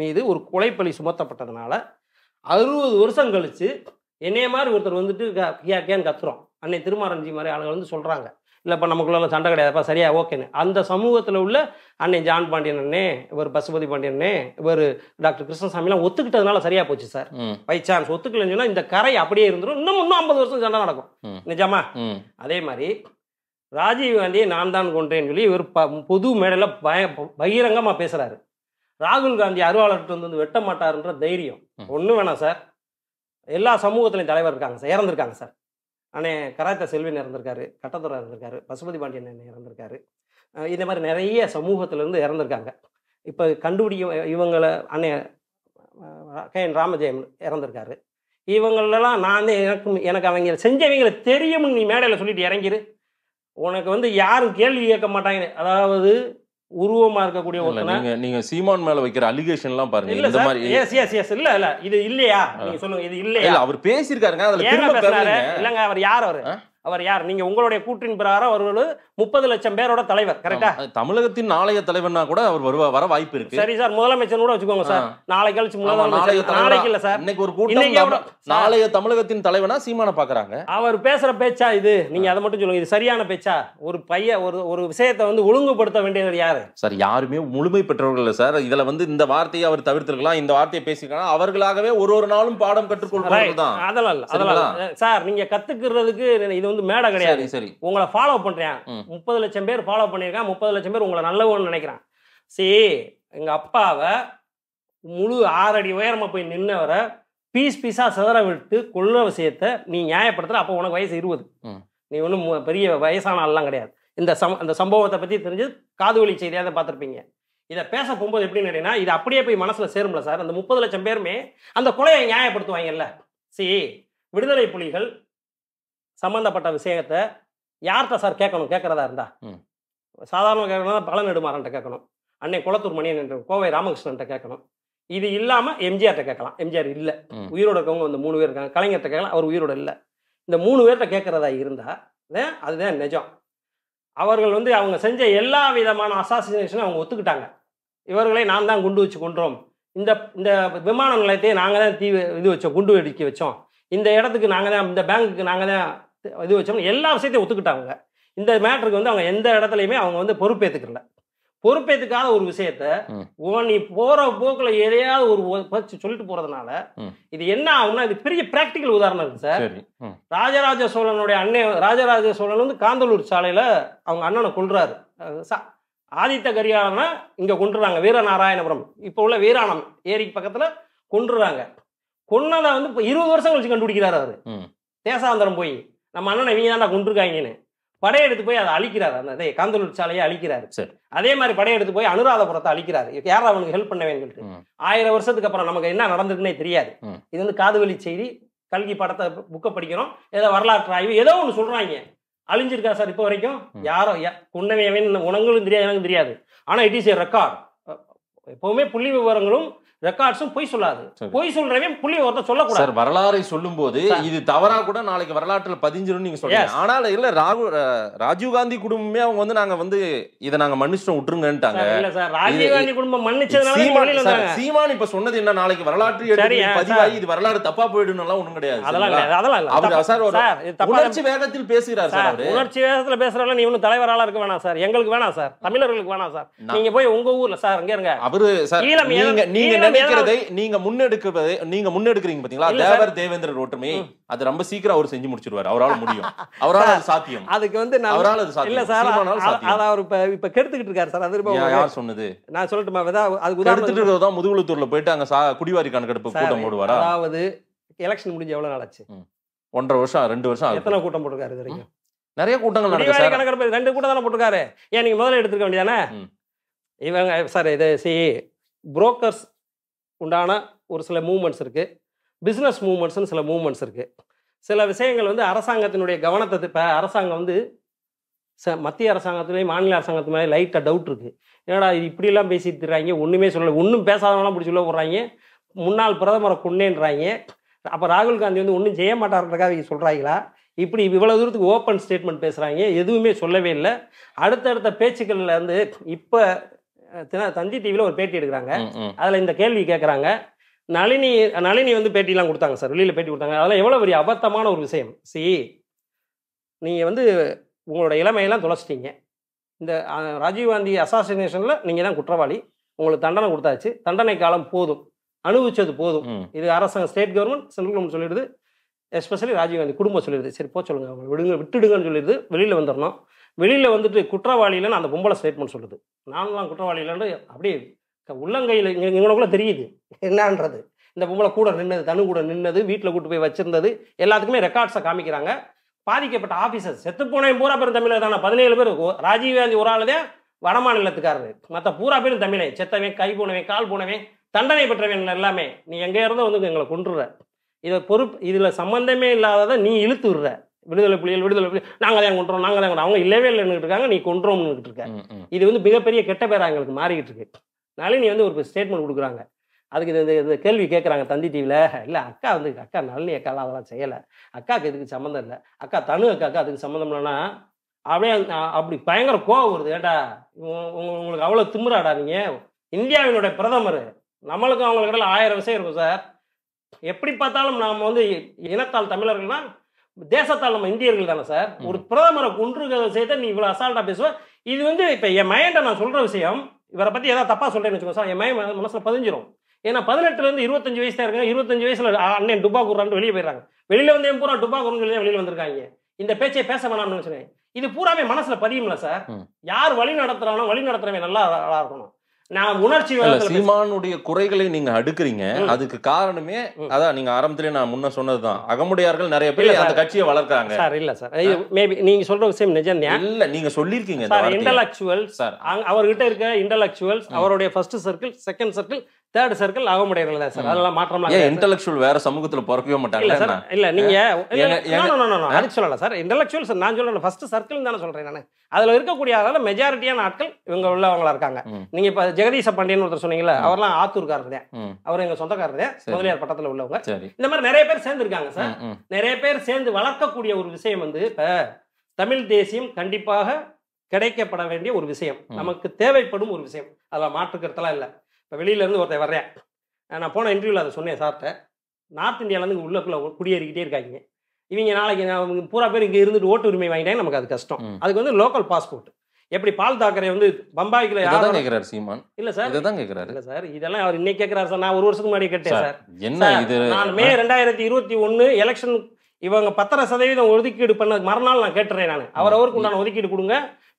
மீது ஒரு கொலைப்பலி சுமத்தப்பட்டதுனால அறுபது வருஷம் கழித்து என்னைய மாதிரி ஒருத்தர் வந்துட்டு கியா கியான்னு கத்துறோம் அன்னை திருமாரஞ்சி மாதிரி ஆளுங்க வந்து சொல்கிறாங்க இல்லை இப்போ நமக்குள்ள சண்டை கிடையாதுப்பா சரியா ஓகேன்னு அந்த சமூகத்தில் உள்ள அன்னை ஜான் பாண்டியன் அண்ணே இவர் பசுபதி பாண்டியன் அண்ணே இவர் டாக்டர் கிருஷ்ணசாமிலாம் ஒத்துக்கிட்டதுனால சரியா போச்சு சார் பை சான்ஸ் ஒத்துக்கலன்னு சொன்னால் இந்த கரை அப்படியே இருந்துடும் இன்னும் இன்னும் ஐம்பது வருஷம் சண்டை நடக்கும் நிஜமா அதே மாதிரி ராஜீவ் காந்தியை நான் தான் கொன்றேன்னு சொல்லி இவர் ப பொது மேடையில் பய பகிரங்கமாக பேசுகிறாரு ராகுல் காந்தி அருவாளர்கிட்ட வந்து வெட்ட மாட்டாருன்ற தைரியம் ஒன்றும் வேணாம் சார் எல்லா சமூகத்துலையும் தலைவர் இருக்காங்க சார் இறந்துருக்காங்க சார் அண்ணே கராத்த செல்வின் இறந்திருக்காரு கட்டத்துறை இறந்திருக்காரு பசுபதி பாண்டியன் இறந்திருக்காரு இந்த மாதிரி நிறைய சமூகத்திலேருந்து இறந்துருக்காங்க இப்போ கண்டுபிடி இவங்களை அண்ணே கே என் ராமஜெயம் இறந்திருக்காரு இவங்களெல்லாம் நான் எனக்கு எனக்கு அவங்க செஞ்சவங்களை தெரியும்னு நீ மேடையில் சொல்லிட்டு இறங்கிரு உனக்கு வந்து யாரும் கேள்வி கேட்க மாட்டாங்க அதாவது உருவமா இருக்கக்கூடிய ஒருத்தனை நீங்க சீமான் மேல வைக்கிற அலிகேஷன் எல்லாம் பாருங்க இந்த மாதிரி எஸ் எஸ் எஸ் இல்ல இல்ல இது இல்லையா நீங்க சொல்லுங்க இது இல்லையா அவர் பேசிருக்காருங்க அதுல திரும்ப இல்லங்க அவர் யார் அவர் அவர் யார் நீங்க உங்களுடைய கூட்டின் பிரகாரம் அவர் முப்பது லட்சம் பேரோட தலைவர் கரெக்டா தமிழகத்தின் நாளைய தலைவர்னா கூட அவர் வருவா வர வாய்ப்பு இருக்கு சரி சார் முதலமைச்சர் கூட வச்சுக்கோங்க சார் நாளை கழிச்சு நாளைக்கு இல்ல சார் இன்னைக்கு ஒரு கூட்டம் நாளைய தமிழகத்தின் தலைவனா சீமான பாக்குறாங்க அவர் பேசுற பேச்சா இது நீங்க அதை மட்டும் சொல்லுங்க இது சரியான பேச்சா ஒரு பைய ஒரு ஒரு விஷயத்தை வந்து ஒழுங்குபடுத்த வேண்டியது யாரு சார் யாருமே முழுமை பெற்றவர்கள் இல்லை சார் இதுல வந்து இந்த வார்த்தையை அவர் தவிர்த்திருக்கலாம் இந்த வார்த்தையை பேசிக்கலாம் அவர்களாகவே ஒரு ஒரு நாளும் பாடம் கற்றுக்கொள்வார்கள் தான் அதெல்லாம் அதெல்லாம் சார் நீங்க கத்துக்கிறதுக்கு இது வந்து மேடை கிடையாது சரி உங்களை ஃபாலோ பண்றேன் முப்பது லட்சம் பேர் ஃபாலோ பண்ணியிருக்கேன் முப்பது லட்சம் பேர் உங்களை நல்லவன்னு நினைக்கிறேன் சரி எங்க அப்பாவை முழு ஆறடி உயரமா போய் நின்னவரை பீஸ் பீஸா சிதற விட்டு கொள்ள விஷயத்த நீ நியாயப்படுத்துற அப்போ உனக்கு வயசு இருபது நீ ஒன்றும் பெரிய வயசான ஆள்லாம் கிடையாது இந்த சம் அந்த சம்பவத்தை பற்றி தெரிஞ்சு காது வழி செய்தியாக பார்த்துருப்பீங்க இதை பேச போகும்போது எப்படின்னு கேட்டீங்கன்னா இது அப்படியே போய் மனசில் சேரும்ல சார் அந்த முப்பது லட்சம் பேருமே அந்த கொலையை நியாயப்படுத்துவாங்கல்ல சி விடுதலை புலிகள் சம்மந்தப்பட்ட விஷயத்தை யார்கிட்ட சார் கேட்கணும் கேட்குறதா இருந்தா சாதாரண கேட்கணும் பழநெடுமாறன்ட்ட கேட்கணும் அன்னை குளத்தூர் மணியன் கோவை ராமகிருஷ்ணன்ட்ட கேட்கணும் இது இல்லாமல் எம்ஜிஆர்கிட்ட கேட்கலாம் எம்ஜிஆர் இல்லை உயிரோட இருக்கவங்க வந்து மூணு பேர் இருக்காங்க கலைஞர்கிட்ட கேட்கலாம் அவர் உயிரோட இல்லை இந்த மூணு பேர்கிட்ட கேட்குறதா இருந்தால் அதுதான் நிஜம் அவர்கள் வந்து அவங்க செஞ்ச எல்லா விதமான அசாசினேஷனும் அவங்க ஒத்துக்கிட்டாங்க இவர்களை நான் தான் குண்டு வச்சு கொன்றோம் இந்த இந்த விமான நிலையத்தையே நாங்கள் தான் தீ இது வச்சோம் குண்டு வெடிக்க வச்சோம் இந்த இடத்துக்கு நாங்கள் தான் இந்த பேங்க்குக்கு நாங்கள் தான் இது வச்சவங்க எல்லா விஷயத்தையும் ஒத்துக்கிட்டாங்க இந்த மேட்டருக்கு வந்து அவங்க எந்த இடத்துலையுமே அவங்க வந்து பொறுப்பேற்றுக்கல பொறுப்பேற்றுக்காத ஒரு விஷயத்த நீ போற போக்குல எதையாவது ஒரு சொல்லிட்டு போறதுனால இது என்ன ஆகும்னா இது பெரிய பிராக்டிக்கல் உதாரணம் இருக்கு சார் ராஜராஜ சோழனுடைய அண்ணன் ராஜராஜ சோழன் வந்து காந்தலூர் சாலையில அவங்க அண்ணனை கொள்றாரு ஆதித்த கரிகாலனை இங்க கொண்டுறாங்க வீரநாராயணபுரம் இப்போ உள்ள வீராணம் ஏரிக்கு பக்கத்துல கொண்டுறாங்க கொன்னதை வந்து இருபது வருஷம் கழிச்சு கண்டுபிடிக்கிறாரு அவரு தேசாந்திரம் போய் நம்ம அண்ணனை இவங்க தான் கொண்டிருக்காங்கன்னு படையெடுத்து போய் அதை அழிக்கிறார் அந்த அதே காந்தலூர் சாலையை அழிக்கிறாரு சரி அதே மாதிரி படையெடுத்து போய் அனுராதபுரத்தை அழிக்கிறார் யார் அவனுக்கு ஹெல்ப் பண்ண வேணும்னு ஆயிரம் வருஷத்துக்கு அப்புறம் நமக்கு என்ன நடந்திருக்குன்னே தெரியாது இது வந்து காதுவெளி செய்தி கல்கி படத்தை புக்கை படிக்கிறோம் ஏதோ வரலாற்று ஆய்வு ஏதோ ஒன்று சொல்றாங்க அழிஞ்சிருக்கா சார் இப்போ வரைக்கும் யாரோ குண்டவையவன் உணங்களும் தெரியாது எனக்கும் தெரியாது ஆனால் இட் இஸ் ஏ ரெக்கார்ட் எப்பவுமே புள்ளி விவரங்களும் ரெக்கார்ட்ஸும் பொய் சொல்லாது பொய் சொல்றவே புள்ளி ஒருத்தர் சொல்லக்கூடாது வரலாறை சொல்லும் போது இது தவறா கூட நாளைக்கு வரலாற்றுல பதிஞ்சிடும் நீங்க சொல்றீங்க ஆனால் இல்ல ராகு ராஜீவ் காந்தி குடும்பமே அவங்க வந்து நாங்க வந்து இதை நாங்க மன்னிச்சிட்டோம் விட்டுருங்கன்ட்டாங்க இல்ல சார் ராஜீவ் குடும்பம் மன்னிச்சதுனால சீமான் இப்ப சொன்னது என்ன நாளைக்கு வரலாற்று பதிவாகி இது வரலாறு தப்பா போயிடும் எல்லாம் ஒண்ணும் கிடையாது அதெல்லாம் அதெல்லாம் அவர் சார் உணர்ச்சி வேகத்தில் பேசுகிறார் சார் உணர்ச்சி வேகத்துல பேசுறவங்க நீ ஒன்னும் தலைவரால இருக்க வேணாம் சார் எங்களுக்கு வேணாம் சார் தமிழர்களுக்கு வேணாம் சார் நீங்க போய் உங்க ஊர்ல சார் அங்க இருங்க அவரு சார் நீங்க நினைக்கிறதை நீங்க முன்னெடுக்கிறதை நீங்க முன்னெடுக்கிறீங்க பாத்தீங்களா தேவர் தேவேந்திரர் ஒற்றுமை அது ரொம்ப சீக்கிரம் அவர் செஞ்சு முடிச்சிருவாரு அவரால் முடியும் அவரால் அது சாத்தியம் அதுக்கு வந்து அவரால் அது சாத்தியம் இல்ல சார் அத அவர் இப்ப இப்ப கெடுத்துக்கிட்டு இருக்காரு சார் அது யார் சொன்னது நான் சொல்லட்டுமா அதுக்கு உதாரணத்துக்கு தான் முதுகுளத்தூர்ல போயிட்டு அங்க குடிவாரி கணக்கெடுப்பு கூட்டம் போடுவாரு அதாவது எலெக்ஷன் முடிஞ்சு எவ்வளவு நாளாச்சு ஒன்றரை வருஷம் ரெண்டு வருஷம் எத்தனை கூட்டம் போட்டிருக்காரு நிறைய கூட்டங்கள் நடக்குது கணக்கெடுப்பு ரெண்டு கூட்டம் தானே போட்டிருக்காரு ஏன் நீங்க முதல்ல எடுத்துக்க வேண்டியதானே இவங்க சார் இது சி புரோக்கர்ஸ் உண்டான ஒரு சில மூமெண்ட்ஸ் இருக்குது பிஸ்னஸ் மூமெண்ட்ஸ்னு சில மூமெண்ட்ஸ் இருக்குது சில விஷயங்கள் வந்து அரசாங்கத்தினுடைய கவனத்தை இப்போ அரசாங்கம் வந்து ச மத்திய அரசாங்கத்துலேயும் மாநில அரசாங்கத்து மேலே லைட்டாக டவுட் இருக்குது ஏன்னா இது இப்படிலாம் பேசிட்டு ஒன்றுமே சொல்லலை ஒன்றும் பேசாதவங்களாம் பிடிச்சி சொல்ல போடுறாங்க முன்னாள் பிரதமரை கொண்டேன்றாங்க அப்போ ராகுல் காந்தி வந்து ஒன்றும் செய்ய மாட்டார்ன்றக்காக இங்கே சொல்கிறாங்களா இப்படி இவ்வளோ தூரத்துக்கு ஓப்பன் ஸ்டேட்மெண்ட் பேசுகிறாங்க எதுவுமே சொல்லவே இல்லை அடுத்தடுத்த பேச்சுக்களில் வந்து இப்போ தந்தி டிவியில் ஒரு பேட்டி எடுக்கிறாங்க அதில் இந்த கேள்வி கேட்குறாங்க நளினி நளினி வந்து பேட்டிலாம் கொடுத்தாங்க சார் வெளியில் பேட்டி கொடுத்தாங்க அதெல்லாம் எவ்வளோ பெரிய அபத்தமான ஒரு விஷயம் சி நீங்கள் வந்து உங்களோட இளமையெல்லாம் தொலைச்சிட்டீங்க இந்த ராஜீவ்காந்தி அசாசினேஷனில் நீங்கள் தான் குற்றவாளி உங்களுக்கு தண்டனை கொடுத்தாச்சு தண்டனை காலம் போதும் அனுபவிச்சது போதும் இது அரசாங்கம் ஸ்டேட் கவர்மெண்ட் சென்ட்ரல் கவர்மெண்ட் சொல்லிடுது எஸ்பெஷலி ராஜீவ்காந்தி குடும்பம் சொல்லிடுது சரி போ சொல்லுங்க விடுங்க விட்டுடுங்கன்னு சொல்லிடுது வெளியில் வந்துடணும் வெளியில் வந்துட்டு குற்றவாளி இல்லைன்னு அந்த பொம்பளை ஸ்டேட்மெண்ட் சொல்லுது நானும் குற்றவாளி இல்லைன்னு அப்படியே உள்ளங்கையில் இவங்களுக்குள்ள தெரியுது என்னன்றது இந்த பொம்பளை கூட நின்னது தனு கூட நின்னது வீட்டில் கூட்டு போய் வச்சிருந்தது எல்லாத்துக்குமே ரெக்கார்ட்ஸை காமிக்கிறாங்க பாதிக்கப்பட்ட ஆஃபீஸர் செத்து போனேன் பூரா பேரும் தமிழர் தானே பதினேழு பேர் ராஜீவ் காந்தி ஒரு ஆளுதே வடமாநிலத்துக்காரரு மற்ற பூரா பேரும் தமிழே செத்தவன் கை போனவன் கால் போனவன் தண்டனை பெற்றவன் எல்லாமே நீ எங்கே இருந்தோ வந்து எங்களை கொண்டுடுற இதை பொறுப்பு இதில் சம்மந்தமே இல்லாததை நீ இழுத்து விடுற விடுதலை புலிகள் விடுதலை புலி நாங்கள் தான் கொண்டுறோம் நாங்கள் தான் அவங்க இல்லவே இல்லைன்னு இருக்காங்க நீ கொண்டுறோம்னு இருக்க இது வந்து மிகப்பெரிய கெட்ட பேராக எங்களுக்கு மாறிக்கிட்டு இருக்கு நளினி வந்து ஒரு ஸ்டேட்மெண்ட் கொடுக்குறாங்க அதுக்கு இது இந்த கேள்வி கேட்குறாங்க தந்தி டிவியில் இல்லை அக்கா வந்து அக்கா நளினி அக்காலாம் அதெல்லாம் செய்யலை அக்காவுக்கு இதுக்கு சம்மந்தம் இல்லை அக்கா தனு அக்காவுக்கு அதுக்கு சம்மந்தம் இல்லைன்னா அப்படியே அப்படி பயங்கர கோவம் வருது ஏண்டா உங்களுக்கு அவ்வளோ திமுறாடா நீங்கள் இந்தியாவினுடைய பிரதமர் நம்மளுக்கும் அவங்களுக்கு ஆயிரம் விஷயம் இருக்கும் சார் எப்படி பார்த்தாலும் நாம் வந்து இனத்தால் தமிழர்கள்னா தேசத்தால் நம்ம இந்தியர்கள் தானே சார் ஒரு பிரதமரை கொன்று செய்த நீ இவ்வளோ அசால்ட்டாக பேசுவ இது வந்து இப்போ என் மயண்ட நான் சொல்கிற விஷயம் இவரை பற்றி ஏதாவது தப்பாக சொல்கிறேன்னு வச்சுக்கோங்க சார் என் மயம் மனசில் பதிஞ்சிரும் ஏன்னா பதினெட்டுலேருந்து இருபத்தஞ்சு வயசு தான் இருக்காங்க இருபத்தஞ்சு வயசில் அண்ணன் டுபா குரான் வெளியே போயிடுறாங்க வெளியில் வந்து என் பூரா டுபா குருன்னு சொல்லி வெளியில் வந்திருக்காங்க இந்த பேச்சை பேச வேணாம்னு வச்சுக்கேன் இது பூராமே மனசில் பதியும்ல சார் யார் வழி நடத்துகிறானோ வழி நடத்துகிறவன் நல்லா இருக்கணும் நான் உணர்ச்சி சீமானுடைய குறைகளை நீங்க அடுக்குறீங்க அதுக்கு காரணமே அதான் நீங்க ஆரம்பத்திலே நான் முன்ன சொன்னதுதான் அகமுடையார்கள் நிறைய பேர் அந்த கட்சியை வளர்க்குறாங்க சார் இல்ல சார் மேபி நீங்க சொல்ற விஷயம் நிஜம் இல்ல நீங்க சொல்லியிருக்கீங்க சார் இன்டலக்சுவல் சார் அவர்கிட்ட இருக்க இன்டலக்சுவல்ஸ் அவருடைய first circle second circle third circle அகமுடையவர்கள் சார் அதெல்லாம் மாற்றம்லாம் ஏன் இன்டெலெக்சுவல் வேற சமூகத்துல பிறக்கவே மாட்டாங்க இல்ல சார் இல்ல நீங்க அதுக்கு சொல்லல சார் சார் நான் சொல்லல ஃபர்ஸ்ட் சர்க்கிள் தானே சொல்றேன் நான் அதுல இருக்கக்கூடிய அதாவது மெஜாரிட்டியான ஆட்கள் இவங்க உள்ளவங்களா இருக்காங்க நீங்க இப்ப ஜெகதீச பாண்டியன் ஒருத்தர் சொன்னீங்களா அவர்லாம் ஆத்தூர்காரர் தான் அவர் எங்க சொந்தக்காரர் தான் முதலியார் பட்டத்துல உள்ளவங்க இந்த மாதிரி நிறைய பேர் சேர்ந்து இருக்காங்க சார் நிறைய பேர் சேர்ந்து வளர்க்கக்கூடிய ஒரு விஷயம் வந்து இப்ப தமிழ் தேசியம் கண்டிப்பாக கிடைக்கப்பட வேண்டிய ஒரு விஷயம் நமக்கு தேவைப்படும் ஒரு விஷயம் அதில் மாற்றுக்கிறதுலாம் இல்லை இப்போ வெளியிலேருந்து ஒருத்தர் வர்றேன் நான் போன இன்டர்வியூவில் அதை சொன்னேன் சார்கிட்ட நார்த் இந்தியாவிலேருந்து உள்ளக்குள்ளே குடியேறிக்கிட்டே இருக்காங்க இவங்க நாளைக்கு பூரா பேர் இங்கே இருந்துட்டு ஓட்டு உரிமை வாங்கிட்டாங்க நமக்கு அது கஷ்டம் அதுக்கு வந்து லோக்கல் பாஸ்போர்ட் எப்படி பால் தாக்கரே வந்து பம்பாய்க்குள்ள யாரும் கேக்குறாரு சீமான் இல்ல சார் இதுதான் கேக்குறாரு இல்ல சார் இதெல்லாம் அவர் இன்னைக்கு கேக்குறாரு சார் நான் ஒரு வருஷத்துக்கு முன்னாடி கேட்டேன் சார் என்ன இது நான் மே ரெண்டாயிரத்தி இருபத்தி ஒண்ணு எலெக்ஷன் இவங்க பத்தரை சதவீதம் ஒதுக்கீடு பண்ண மறுநாள் நான் கேட்டுறேன் நான் அவரவருக்கு உண்டான ஒதுக்கீடு கொடுங்க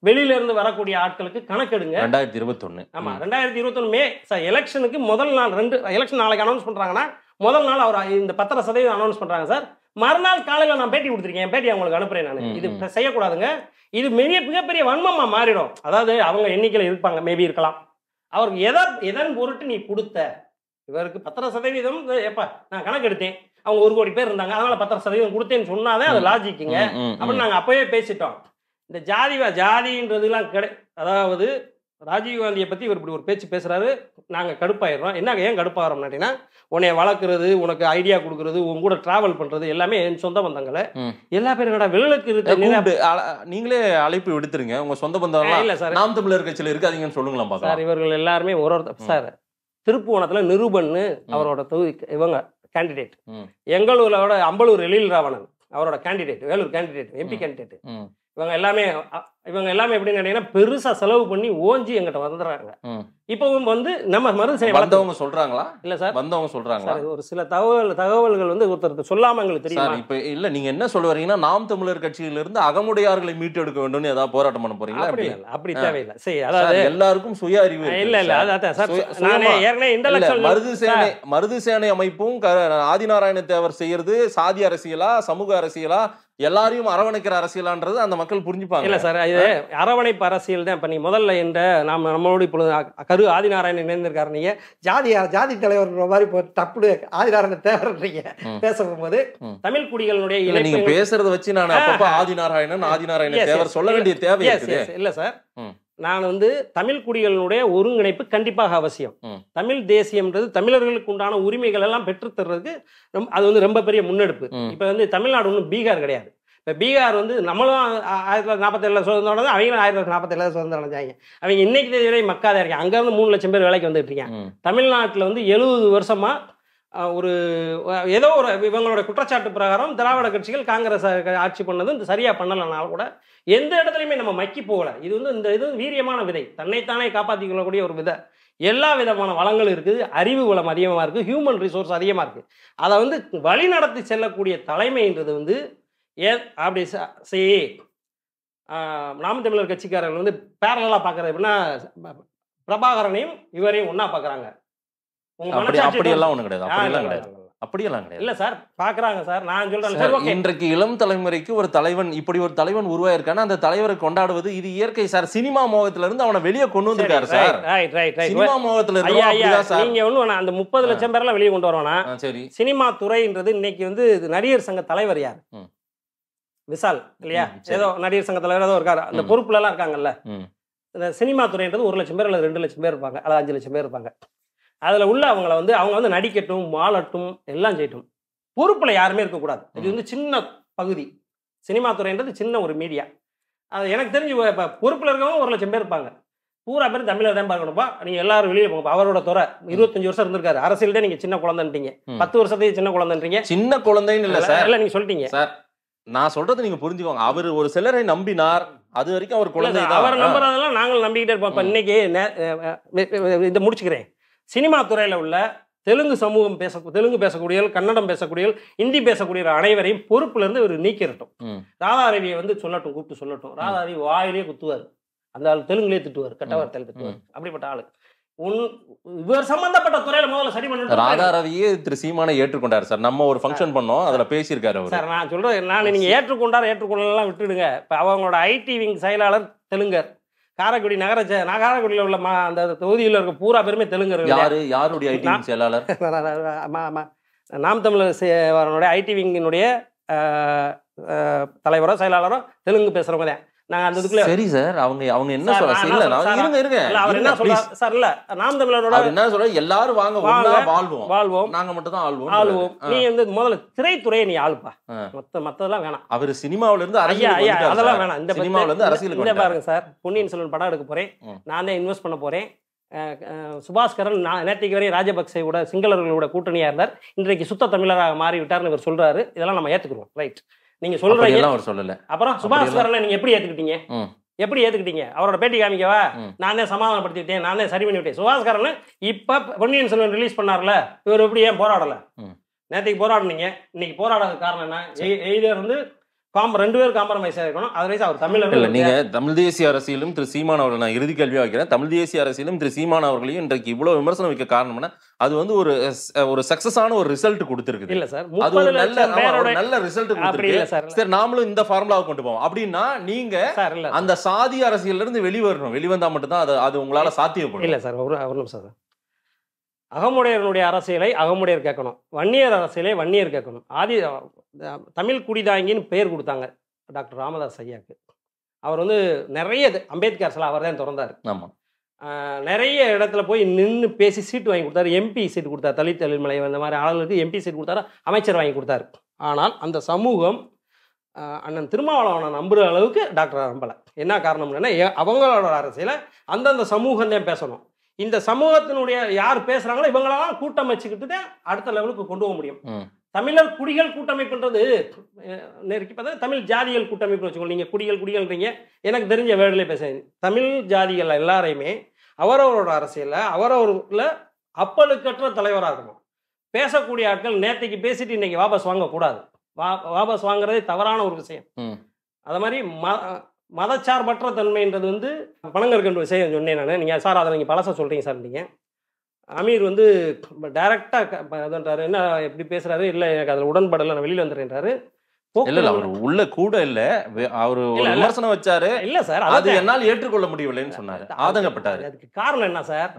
வெளியில இருந்து வரக்கூடிய ஆட்களுக்கு கணக்கெடுங்க ரெண்டாயிரத்தி ஒன்னு ஆமா ரெண்டாயிரத்தி இருபத்தொன்னு மே சார் எலெக்ஷனுக்கு முதல் நாள் ரெண்டு எலெக்ஷன் நாளைக்கு அனௌன்ஸ் பண்றாங்கன்னா முதல் நாள் அவர் இந்த பத்தரை சதவீதம் அனௌன்ஸ் பண்றாங்க சார் மறுநாள் காலையில் நான் பேட்டி கொடுத்துருக்கேன் பேட்டி அவங்களுக்கு அனுப்புறேன் நான் இது செய்யக்கூடாதுங்க இது மிக மிகப்பெரிய வன்மமாக மாறிடும் அதாவது அவங்க எண்ணிக்கையில் இருப்பாங்க மேபி இருக்கலாம் அவருக்கு எதை எதன் பொருட்டு நீ கொடுத்த இவருக்கு பத்தரை சதவீதம் எப்பா நான் கணக்கு எடுத்தேன் அவங்க ஒரு கோடி பேர் இருந்தாங்க அதனால பத்தரை சதவீதம் கொடுத்தேன்னு சொன்னாதான் அது லாஜிக்குங்க அப்படின்னு நாங்கள் அப்பவே பேசிட்டோம் இந்த ஜாதி ஜாதின்றதுலாம் கிடை அதாவது ராஜீவ்காந்தியை பற்றி இவர் இப்படி ஒரு பேச்சு பேசுகிறாரு நாங்கள் கடுப்பாயிடுறோம் என்ன ஏன் கடுப்பாகிறோம் அப்படின்னா உன்னை வளர்க்குறது உனக்கு ஐடியா கொடுக்குறது உன் கூட ட்ராவல் பண்ணுறது எல்லாமே என் சொந்த பந்தங்களை எல்லா பேரும் கடை விலக்கு இருக்கு நீங்களே அழைப்பு விடுத்துருங்க உங்கள் சொந்த பந்தம் இல்லை சார் நாம் தமிழர் கட்சியில் இருக்காதீங்கன்னு சொல்லுங்களா சார் இவர்கள் எல்லாருமே ஒரு ஒருத்தர் சார் திருப்புவனத்தில் நிருபன்னு அவரோட தொகுதி இவங்க கேண்டிடேட் எங்களூரோட அம்பலூர் எழில் ராவணன் அவரோட candidate Vellore candidate MP candidate இவங்க எல்லாமே இவங்க எல்லாமே எப்படின்னு கேட்டீங்கன்னா பெருசா செலவு பண்ணி ஓஞ்சி எங்கிட்ட வந்துடுறாங்க இப்பவும் வந்து நம்ம மருந்து வந்தவங்க சொல்றாங்களா இல்ல சார் வந்தவங்க சொல்றாங்களா ஒரு சில தகவல் தகவல்கள் வந்து ஒருத்தருக்கு சொல்லாம எங்களுக்கு தெரியும் இப்ப இல்ல நீங்க என்ன சொல்லுவீங்கன்னா நாம் தமிழர் கட்சியிலிருந்து அகமுடையார்களை மீட்டெடுக்க வேண்டும்னு ஏதாவது போராட்டம் பண்ண போறீங்களா அப்படி இல்ல அப்படி தேவையில்லை சரி அதாவது எல்லாருக்கும் சுய அறிவு இல்ல இல்ல அதான் மருது சேனை மருது சேனை அமைப்பும் ஆதிநாராயண தேவர் செய்யறது சாதி அரசியலா சமூக அரசியலா எல்லாரையும் அரவணைக்கிற அரசியலான்றது அந்த மக்கள் புரிஞ்சுப்பாங்க இல்லை சார் இது அரவணைப்பு அரசியல் தான் இப்போ நீ முதல்ல என்ற நாம் நம்மளோட இப்பொழுது கரு ஆதிநாராயணன் இணைந்திருக்காரு நீங்கள் ஜாதி ஜாதி தலைவர் மாதிரி இப்போ தப்பு ஆதிநாராயண தேவரன்றீங்க பேச போகும்போது தமிழ் குடிகளுடைய இல்லை நீங்கள் பேசுறத வச்சு நான் அப்பப்போ ஆதிநாராயணன் ஆதிநாராயணன் தேவர் சொல்ல வேண்டிய தேவை இல்லை சார் நான் வந்து தமிழ் குடிகளினுடைய ஒருங்கிணைப்பு கண்டிப்பாக அவசியம் தமிழ் தேசியம்ன்றது தமிழர்களுக்கு உண்டான உரிமைகள் எல்லாம் பெற்றுத்தர்றதுக்கு அது வந்து ரொம்ப பெரிய முன்னெடுப்பு இப்போ வந்து தமிழ்நாடு ஒன்றும் பீகார் கிடையாது இப்போ பீகார் வந்து நம்மளும் ஆயிரத்தி தொள்ளாயிரத்தி நாற்பத்தேழில் சுதந்திரம் அடைஞ்சு அவங்களும் ஆயிரத்தி தொள்ளாயிரத்தி நாற்பத்தேழில் சுதந்திரம் அடைஞ்சாங்க அவங்க இன்னைக்கு தேதி வரை மக்காத இருக்காங்க அங்கேருந்து மூணு லட்சம் பேர் வேலைக்கு வந்துட்டு இருக்காங்க தமிழ்நாட்டில் வந்து எழுபது வருஷமாக ஒரு ஏதோ ஒரு இவங்களோட குற்றச்சாட்டு பிரகாரம் திராவிட கட்சிகள் காங்கிரஸ் ஆட்சி பண்ணதும் சரியாக பண்ணலைனாலும் கூட எந்த இடத்துலையுமே நம்ம மக்கி போகலை இது வந்து இந்த இது வீரியமான விதை தன்னைத்தானே காப்பாற்றிக் கொள்ளக்கூடிய ஒரு விதை எல்லா விதமான வளங்களும் இருக்குது அறிவு வளம் அதிகமாக இருக்குது ஹியூமன் ரிசோர்ஸ் அதிகமாக இருக்குது அதை வந்து வழி நடத்தி செல்லக்கூடிய தலைமைன்றது வந்து ஏ அப்படி சே நாம தமிழர் கட்சிக்காரர்கள் வந்து பேரலாக பார்க்குறது எப்படின்னா பிரபாகரனையும் இவரையும் ஒன்றா பார்க்குறாங்க உங்கள் மனசாட்சி அப்படியெல்லாம் ஒன்றும் கிடையாது அப்படியெல்லாம் கிடையாது இல்ல சார் பாக்குறாங்க சார் நான் சொல்றேன் இன்றைக்கு இளம் தலைமுறைக்கு ஒரு தலைவன் இப்படி ஒரு தலைவன் உருவாயிருக்கான அந்த தலைவரை கொண்டாடுவது இது இயற்கை சார் சினிமா மோகத்துல இருந்து அவனை வெளியே கொண்டு வந்திருக்காரு சார் ரைட் ரைட் சினிமா மோகத்துல நீங்கள் அந்த முப்பது லட்சம் பேர்லாம் வெளியே கொண்டு வரவானா சரி சினிமா துறைன்றது இன்னைக்கு வந்து நடிகர் சங்க தலைவர் யார் விசால் இல்லையா ஏதோ நடிகர் சங்க தலைவர் ஏதோ இருக்காரு அந்த பொறுப்புல எல்லாம் இருக்காங்கல்ல இந்த சினிமா துறைன்றது ஒரு லட்சம் பேர் அல்லது ரெண்டு லட்சம் பேர் இருப்பாங்க அல்லது அஞ்சு லட்சம் பேர் இருப்பாங்க அதில் உள்ள அவங்கள வந்து அவங்க வந்து நடிக்கட்டும் வாழட்டும் எல்லாம் செய்யட்டும் பொறுப்பில் யாருமே இருக்கக்கூடாது இது வந்து சின்ன பகுதி சினிமா துறைன்றது சின்ன ஒரு மீடியா அது எனக்கு தெரிஞ்சு இப்போ பொறுப்பில் இருக்கவங்க ஒரு லட்சம் பேர் இருப்பாங்க பூரா பேர் தமிழர் தான் பார்க்கணும்ப்பா நீங்கள் எல்லாரும் வெளியே போங்க அவரோட துறை இருபத்தஞ்சு வருஷம் இருந்திருக்காரு அரசியல்டே நீங்கள் சின்ன குழந்தைன்றீங்க பத்து வருஷத்தையும் சின்ன குழந்தைன்றீங்க சின்ன குழந்தைன்னு இல்லை சார் இல்லை நீங்கள் சொல்லிட்டீங்க சார் நான் சொல்றது நீங்க புரிஞ்சுக்கோங்க அவர் ஒரு சிலரை நம்பினார் அது வரைக்கும் அவர் குழந்தை அவர் நம்புறதெல்லாம் நாங்கள் நம்பிக்கிட்டே இருப்போம் இன்னைக்கு இதை முடிச்சுக்கிறேன் சினிமா துறையில் உள்ள தெலுங்கு சமூகம் பேச தெலுங்கு பேசக்கூடிய கன்னடம் பேசக்கூடிய இந்தி பேசக்கூடிய அனைவரையும் பொறுப்புல இருந்து இவர் நீக்கிறட்டும் ராதாரவியை வந்து சொல்லட்டும் கூப்பிட்டு சொல்லட்டும் ராதாரவி வாயிலே குத்துவார் அந்த ஆள் தெலுங்குலேயே திட்டுவார் கட்ட வார்த்தையில் திட்டுவார் அப்படிப்பட்ட ஆளு உன் இவர் சம்பந்தப்பட்ட துறையில முதல்ல சரி பண்ணி ராதாரவியே திரு சீமானை ஏற்றுக்கொண்டார் சார் நம்ம ஒரு ஃபங்க்ஷன் பண்ணோம் அதுல பேசியிருக்காரு சார் நான் சொல்றேன் நான் நீங்க ஏற்றுக்கொண்டார் ஏற்றுக்கொள்ளலாம் விட்டுடுங்க இப்போ அவங்களோட ஐடி விங் செயலாளர் தெலுங்கர் காரைக்குடி நகர காரைக்குடியில் உள்ள மா அந்த தொகுதியில் இருக்க பூரா பேருமே தெலுங்கு யார் யாருடைய ஐடி செயலாளர் [LAUGHS] நாம் தமிழர் ஐடி விங்கினுடைய தலைவரோ செயலாளரோ தெலுங்கு பேசுகிறவங்க தான் நாங்க அந்த இதுக்குள்ள சரி சார் அவங்க அவங்க என்ன சொல்ல இல்ல இருங்க இருங்க அவர் என்ன சொல்ல சார் இல்ல நாம் தமிழரோட என்ன சொல்ற எல்லாரும் வாங்க வாங்க வாழ்வோம் வாழ்வோம் நாங்க மட்டும் தான் ஆள்வோம் ஆள்வோம் நீ வந்து முதல்ல திரைத்துறையை நீ ஆளுப்பா மத்த மத்ததெல்லாம் வேணாம் அவர் சினிமாவுல இருந்து அரசியல் அதெல்லாம் வேணாம் இந்த சினிமாவுல இருந்து அரசியல் இந்த பாருங்க சார் பொன்னியின் செல்வன் படம் எடுக்க போறேன் நானே இன்வெஸ்ட் பண்ண போறேன் சுபாஸ்கரன் நேற்றைக்கு வரையும் ராஜபக்சே கூட சிங்களர்களோட கூட்டணியாக இருந்தார் இன்றைக்கு சுத்த தமிழராக மாறிவிட்டார்னு இவர் சொல்றாரு இதெல்லாம் நம்ம ஏற்றுக்கிறோம் ரைட் நீங்க சொல்றீங்க அவர் சொல்லல அப்புறம் சுபாஷ் வரல நீங்க எப்படி ஏத்துக்கிட்டீங்க எப்படி ஏத்துக்கிட்டீங்க அவரோட பேட்டி காமிக்கவா நானே சமாதானப்படுத்திட்டேன் நான் சரி பண்ணிவிட்டேன் சுபாஷ் கரன் இப்ப பொன்னியின் செல்வன் ரிலீஸ் பண்ணார்ல இவர் எப்படி ஏன் போராடல நேற்றுக்கு போராடினீங்க இன்னைக்கு போராடாத காரணம் என்ன எய்தர் வந்து காம் ரெண்டு பேரும் காம்ப்ரமைஸ் ஆயிருக்கணும் அதர்வைஸ் அவர் தமிழ் இல்லை நீங்கள் தமிழ் தேசிய அரசியலும் திரு சீமான் அவர்கள் நான் இறுதி கேள்வியாக வைக்கிறேன் தமிழ் தேசிய அரசியலும் திரு சீமான் அவர்களையும் இன்றைக்கு இவ்வளோ விமர்சனம் வைக்க காரணம்னா அது வந்து ஒரு ஒரு சக்சஸான ஒரு ரிசல்ட் கொடுத்துருக்கு இல்ல சார் அது ஒரு நல்ல நல்ல ரிசல்ட் கொடுத்துருக்கு சார் நாமளும் இந்த ஃபார்முலாவை கொண்டு போவோம் அப்படின்னா நீங்க அந்த சாதி அரசியல்ல இருந்து வெளிவரணும் வெளிவந்தா மட்டும்தான் அது அது உங்களால சாத்தியப்படும் இல்ல சார் ஒரு ஒரு சார் அகமுடையர்களுடைய அரசியலை அகமுடையர் கேட்கணும் வன்னியர் அரசியலை வன்னியர் கேட்கணும் ஆதி தமிழ் குடிதாங்கின்னு பெயர் கொடுத்தாங்க டாக்டர் ராமதாஸ் ஐயாவுக்கு அவர் வந்து நிறைய அம்பேத்கர் சில அவர் தான் திறந்தார் ஆமாம் நிறைய இடத்துல போய் நின்று பேசி சீட்டு வாங்கி கொடுத்தாரு எம்பி சீட்டு கொடுத்தார் தலித் மலை அந்த மாதிரி ஆளுகளுக்கு எம்பி சீட் கொடுத்தாரு அமைச்சர் வாங்கி கொடுத்தாரு ஆனால் அந்த சமூகம் அண்ணன் திருமாவளவனை நம்புகிற அளவுக்கு டாக்டர் நம்பலை என்ன காரணம்னா அவங்களோட அரசியல அந்தந்த சமூகம் தான் பேசணும் இந்த சமூகத்தினுடைய யார் பேசுகிறாங்களோ இவங்களெல்லாம் கூட்டம் வச்சுக்கிட்டு தான் அடுத்த லெவலுக்கு கொண்டு போக முடியும் தமிழர் குடிகள் கூட்டமைப்புன்றது நெருக்கி பார்த்தா தமிழ் ஜாதிகள் கூட்டமைப்பு வச்சுக்கோங்க நீங்கள் குடிகள் குடிகள்ன்றீங்க எனக்கு தெரிஞ்ச வேர்டிலே பேசுறேன் தமிழ் ஜாதிகள் எல்லாரையுமே அவரவரோட அரசியலில் அவரவருக்குள்ள அப்பழுக்கற்ற தலைவராக இருக்கணும் பேசக்கூடிய ஆட்கள் நேற்றுக்கு பேசிட்டு இன்னைக்கு வாபஸ் வாங்கக்கூடாது வா வாபஸ் வாங்குறதே தவறான ஒரு விஷயம் அது மாதிரி ம மதச்சார்பற்ற தன்மைன்றது வந்து இருக்கின்ற விஷயம் சொன்னேன் நான் நீங்கள் சார் அதை நீங்கள் பழச சொல்கிறீங்க சார் நீங்கள் அமீர் வந்து டைரக்டாக அதுன்றாரு என்ன எப்படி பேசுகிறாரு இல்லை எனக்கு அதில் உடன்படலை நான் வெளியில் வந்துடுறேன்றாரு இல்ல அவர் உள்ள கூட இல்ல அவரு விமர்சனம் வச்சாரு இல்ல சார் அது என்னால் ஏற்றுக்கொள்ள முடியவில்லைன்னு சொன்னாரு ஆதங்கப்பட்டாரு அதுக்கு காரணம் என்ன சார்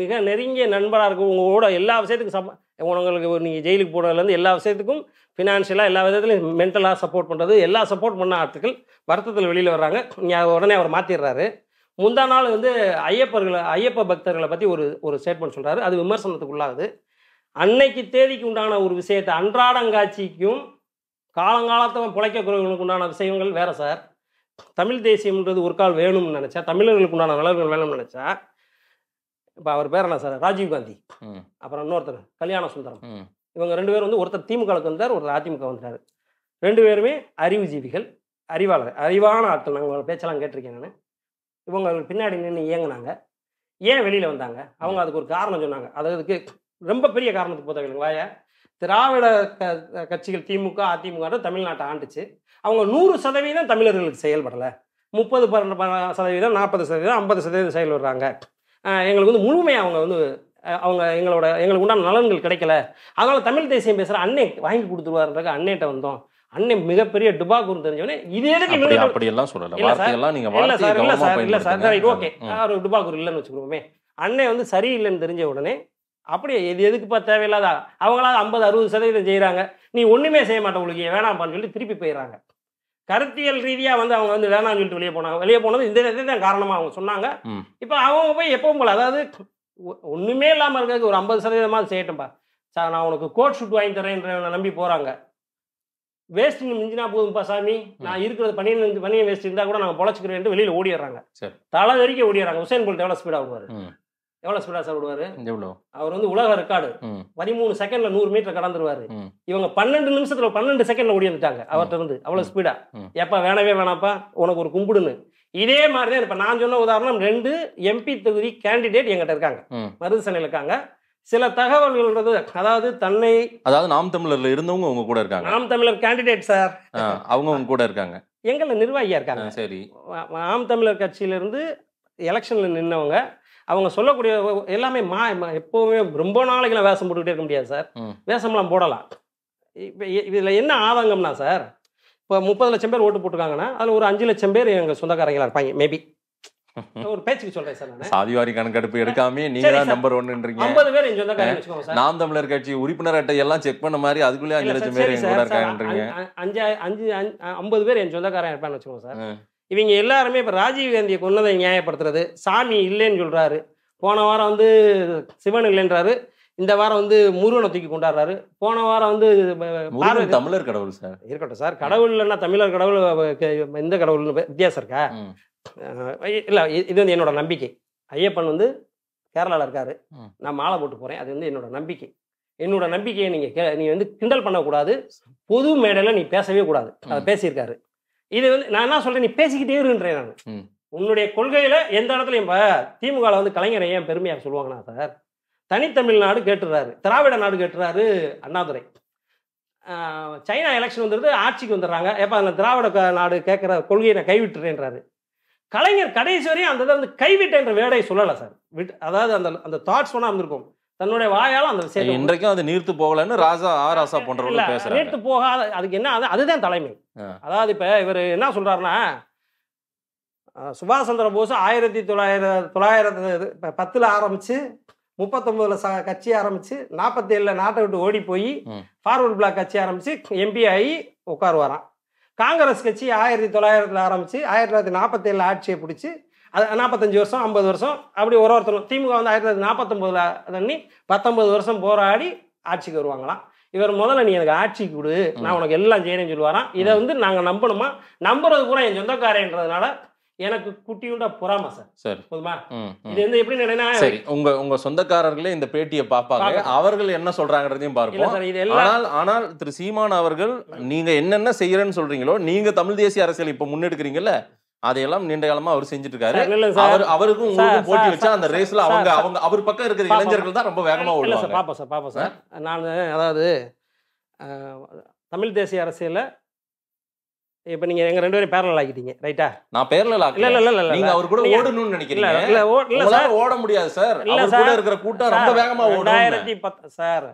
மிக நெருங்கிய நண்பரா இருக்கு உங்களோட எல்லா விஷயத்துக்கும் சப்ப உங்களுக்கு நீங்க ஜெயிலுக்கு போனதுலேருந்து எல்லா விஷயத்துக்கும் ஃபினான்ஷியலா எல்லா விதத்துலையும் மென்டலா சப்போர்ட் பண்றது எல்லா சப்போர்ட் பண்ண ஆட்கள் வருத்தத்தில் வெளியில வர்றாங்க உடனே அவர் மாத்திடுறாரு முந்தா நாள் வந்து ஐயப்பர்களை ஐயப்ப பக்தர்களை பற்றி ஒரு ஒரு ஸ்டேட்மெண்ட் சொல்கிறாரு அது விமர்சனத்துக்குள்ளாகுது அன்னைக்கு தேதிக்கு உண்டான ஒரு விஷயத்தை அன்றாடங்காட்சிக்கும் காலங்காலத்தில் பிழைக்கக்கூடியவங்களுக்கு உண்டான விஷயங்கள் வேறு சார் தமிழ் தேசியம்ன்றது ஒரு கால் வேணும்னு நினச்சா தமிழர்களுக்கு உண்டான நலன்கள் வேணும்னு நினச்சா இப்போ அவர் பேர் என்ன சார் ராஜீவ்காந்தி அப்புறம் இன்னொருத்தர் கல்யாண சுந்தரம் இவங்க ரெண்டு பேரும் வந்து ஒருத்தர் திமுகவுக்கு வந்தார் ஒருத்தர் அதிமுக வந்தார் ரெண்டு பேருமே அறிவுஜீவிகள் அறிவாளர் அறிவான ஆட்கள் நாங்கள் பேச்செல்லாம் கேட்டிருக்கேன் நான் இவங்க அவங்களுக்கு பின்னாடி நின்று இயங்கினாங்க ஏன் வெளியில் வந்தாங்க அவங்க அதுக்கு ஒரு காரணம் சொன்னாங்க அதுக்கு ரொம்ப பெரிய காரணத்துக்கு போதாங்களா திராவிட க கட்சிகள் திமுக அதிமுக தமிழ்நாட்டை ஆண்டுச்சு அவங்க நூறு சதவீதம் தமிழர்களுக்கு செயல்படலை முப்பது சதவீதம் நாற்பது சதவீதம் ஐம்பது சதவீதம் செயல்படுறாங்க எங்களுக்கு வந்து முழுமையாக அவங்க வந்து அவங்க எங்களோட எங்களுக்கு உண்டான நலன்கள் கிடைக்கல அதனால் தமிழ் தேசியம் பேசுகிற அன்னை வாங்கி கொடுத்துருவாருன்றக்கு அன்னையிட்ட வந்தோம் அண்ணன் மிகப்பெரிய டுபாகூர் தெரிஞ்சவனே இது எதுக்கு அப்படி எல்லாம் சார் இல்ல சார் இல்ல ஓகே அவர் இல்லைன்னு வச்சுக்கோமே அண்ணன் வந்து சரியில்லைன்னு தெரிஞ்ச உடனே அப்படியே எது எதுக்குப்பா தேவையில்லாதா அவங்களால ஐம்பது அறுபது சதவீதம் செய்கிறாங்க நீ ஒன்றுமே செய்ய மாட்டேன் உங்களுக்கு வேணாம்ப்பான்னு சொல்லி திருப்பி போயிடறாங்க கருத்தியல் ரீதியாக வந்து அவங்க வந்து வேணாம்னு சொல்லிட்டு வெளியே போனாங்க வெளியே போனது இந்த தான் காரணமாக அவங்க சொன்னாங்க இப்போ அவங்க போய் எப்பவும் போல அதாவது ஒன்றுமே இல்லாமல் இருக்கிறதுக்கு ஒரு ஐம்பது சதவீதமாக செய்யட்டும்பா சார் நான் உனக்கு கோட் ஷூட் வாங்கி தரேன்ற நம்பி போகிறாங்க வேஸ்ட் மிஞ்சினா போதும்ப்பா சாமி நான் இருக்கிறது பனியன் பனியன் வேஸ்ட் இருந்தால் கூட நாங்கள் பொழைச்சிக்கிறேன் வெளியில் ஓடிடுறாங்க தலை வரைக்கும் ஓடிடுறாங்க உசேன் போல்ட் எவ்வளோ ஸ்பீடாக விடுவார் எவ்வளோ ஸ்பீடாக சார் விடுவார் அவர் வந்து உலக ரெக்கார்டு பதிமூணு செகண்ட்ல நூறு மீட்டர் கடந்துருவாரு இவங்க பன்னெண்டு நிமிஷத்துல பன்னெண்டு செகண்ட்ல ஓடி வந்துட்டாங்க அவர்கிட்ட இருந்து அவ்வளோ ஸ்பீடா எப்போ வேணவே வேணாப்பா உனக்கு ஒரு கும்பிடுன்னு இதே மாதிரி தான் இப்போ நான் சொன்ன உதாரணம் ரெண்டு எம்பி தொகுதி கேண்டிடேட் எங்கிட்ட இருக்காங்க மருது சென்னையில் இருக்காங்க சில தகவல்கள் அதாவது தன்னை அதாவது நாம் தமிழர்ல இருந்தவங்க உங்க கூட இருக்காங்க நாம் தமிழர் கேண்டிடேட் சார் அவங்க உங்க கூட இருக்காங்க எங்கள நிர்வாகியா இருக்காங்க சரி நாம் தமிழர் கட்சியிலிருந்து எலெக்ஷன்ல நின்னவங்க அவங்க சொல்லக்கூடிய எல்லாமே மா எப்பவுமே ரொம்ப நாளைக்கெல்லாம் வேஷம் போட்டுக்கிட்டே இருக்க முடியாது சார் வேஷம்லாம் போடலாம் இப்போ இதில் என்ன ஆதங்கம்னா சார் இப்போ முப்பது லட்சம் பேர் ஓட்டு போட்டுருக்காங்கன்னா அதில் ஒரு அஞ்சு லட்சம் பேர் எங்கள் சொந்தக்காரங்களாக இருப்பாங்க மேபி ஒரு பேச்சுக்கு சொல்றேன் சார் சாதிவாரி கணக்கெடுப்பு எடுக்காம நீங்க தான் நம்பர் ஒன்னுன்றீங்க ஐம்பது பேர் என் சொந்த நாம் தமிழர் கட்சி உறுப்பினர் அட்டை எல்லாம் செக் பண்ண மாதிரி அதுக்குள்ளே அஞ்சு லட்சம் பேர் என் இருக்காங்கன்றீங்க அஞ்சு அஞ்சு ஐம்பது பேர் என் சொந்தக்காரன் இருப்பான்னு வச்சுக்கோங்க சார் இவங்க எல்லாருமே இப்ப ராஜீவ் காந்தியை கொன்னதை நியாயப்படுத்துறது சாமி இல்லைன்னு சொல்றாரு போன வாரம் வந்து சிவன் இல்லைன்றாரு இந்த வாரம் வந்து முருகனை தூக்கி கொண்டாடுறாரு போன வாரம் வந்து தமிழர் கடவுள் சார் இருக்கட்டும் சார் கடவுள் இல்லைன்னா தமிழர் கடவுள் எந்த கடவுள் வித்தியாசம் இருக்கா இல்லை இது வந்து என்னோட நம்பிக்கை ஐயப்பன் வந்து கேரளாவில் இருக்காரு நான் மாலை போட்டு போகிறேன் அது வந்து என்னோட நம்பிக்கை என்னோட நம்பிக்கையை நீங்கள் கே நீ வந்து கிண்டல் பண்ணக்கூடாது பொது மேடையில் நீ பேசவே கூடாது அதை பேசியிருக்காரு இது வந்து நான் என்ன சொல்கிறேன் நீ பேசிக்கிட்டே இருக்கின்றேன் நான் உன்னுடைய கொள்கையில் எந்த இடத்துலையும் இப்போ திமுகவில் வந்து கலைஞரை ஏன் பெருமையாக சொல்லுவாங்கன்னா சார் தனித்தமிழ்நாடு கேட்டுறாரு திராவிட நாடு கேட்டுறாரு அண்ணாதுரை சைனா எலெக்ஷன் வந்துடுது ஆட்சிக்கு வந்துடுறாங்க எப்போ அந்த திராவிட நாடு கேட்குற கொள்கையை நான் கைவிட்டுறேன்றாரு கலைஞர் கடைசி வரையும் அந்த இதை வந்து கைவிட்ட என்ற வேடையை சொல்லலை சார் விட் அதாவது அந்த அந்த தாட்ஸ் ஒன்றா இருந்திருக்கும் தன்னுடைய வாயால் அந்த விஷயத்தை இன்றைக்கும் அது நீர்த்து போகலன்னு ராசா ஆ ராசா போன்ற நீர்த்து போகாத அதுக்கு என்ன அது அதுதான் தலைமை அதாவது இப்போ இவர் என்ன சொல்றாருன்னா சுபாஷ் சந்திர போஸ் ஆயிரத்தி தொள்ளாயிரம் தொள்ளாயிரத்து பத்தில் ஆரம்பித்து முப்பத்தொம்பதில் ச கட்சி ஆரம்பித்து நாற்பத்தி ஏழில் நாட்டை விட்டு ஓடி போய் ஃபார்வர்டு பிளாக் கட்சி ஆரம்பித்து எம்பி ஆகி உட்காருவாராம் காங்கிரஸ் கட்சி ஆயிரத்தி தொள்ளாயிரத்தில் ஆரம்பித்து ஆயிரத்தி தொள்ளாயிரத்தி நாற்பத்தேழில் ஆட்சியை பிடிச்சி அது நாற்பத்தஞ்சு வருஷம் ஐம்பது வருஷம் அப்படி ஒரு ஒருத்தரும் திமுக வந்து ஆயிரத்தி தொள்ளாயிரத்தி நாற்பத்தொம்போதில் தண்ணி பத்தொம்பது வருஷம் போராடி ஆட்சிக்கு வருவாங்களாம் இவர் முதல்ல நீ எனக்கு ஆட்சி கொடு நான் உனக்கு எல்லாம் செய்யணும்னு சொல்லுவாராம் இதை வந்து நாங்கள் நம்பணுமா நம்புறது கூட என் சொந்தக்காரன்றதுனால எனக்கு குட்டியோட பொறாம சார் சரி போதுமா இது வந்து எப்படி நினைனா சரி உங்க உங்க சொந்தக்காரர்களே இந்த பேட்டியை பார்ப்பாங்க அவர்கள் என்ன சொல்றாங்கறதையும் பார்ப்போம் ஆனால் ஆனால் திரு சீமான் அவர்கள் நீங்க என்னென்ன செய்யறேன்னு சொல்றீங்களோ நீங்க தமிழ் தேசிய அரசியல் இப்ப முன்னெடுக்கிறீங்கல்ல அதையெல்லாம் நீண்ட காலமா அவர் செஞ்சுட்டு இருக்காரு அவர் அவருக்கும் உங்களுக்கும் போட்டி வச்சா அந்த ரேஸ்ல அவங்க அவங்க அவர் பக்கம் இருக்கிற இளைஞர்கள் தான் ரொம்ப வேகமா ஓடுவாங்க பாப்போம் சார் பாப்போம் சார் நான் அதாவது தமிழ் தேசிய அரசியல இப்போ நீங்க எங்க ரெண்டு பேரும் பேரலல் ஆகிட்டீங்க ரைட்டா நான் பேரலல் ஆகல இல்ல இல்ல இல்ல நீங்க அவர் கூட ஓடணும்னு நினைக்கிறீங்க இல்ல இல்ல சார் ஓட முடியாது சார் அவர் கூட இருக்கிற கூட்டம் ரொம்ப வேகமா ஓடும் 2010 சார்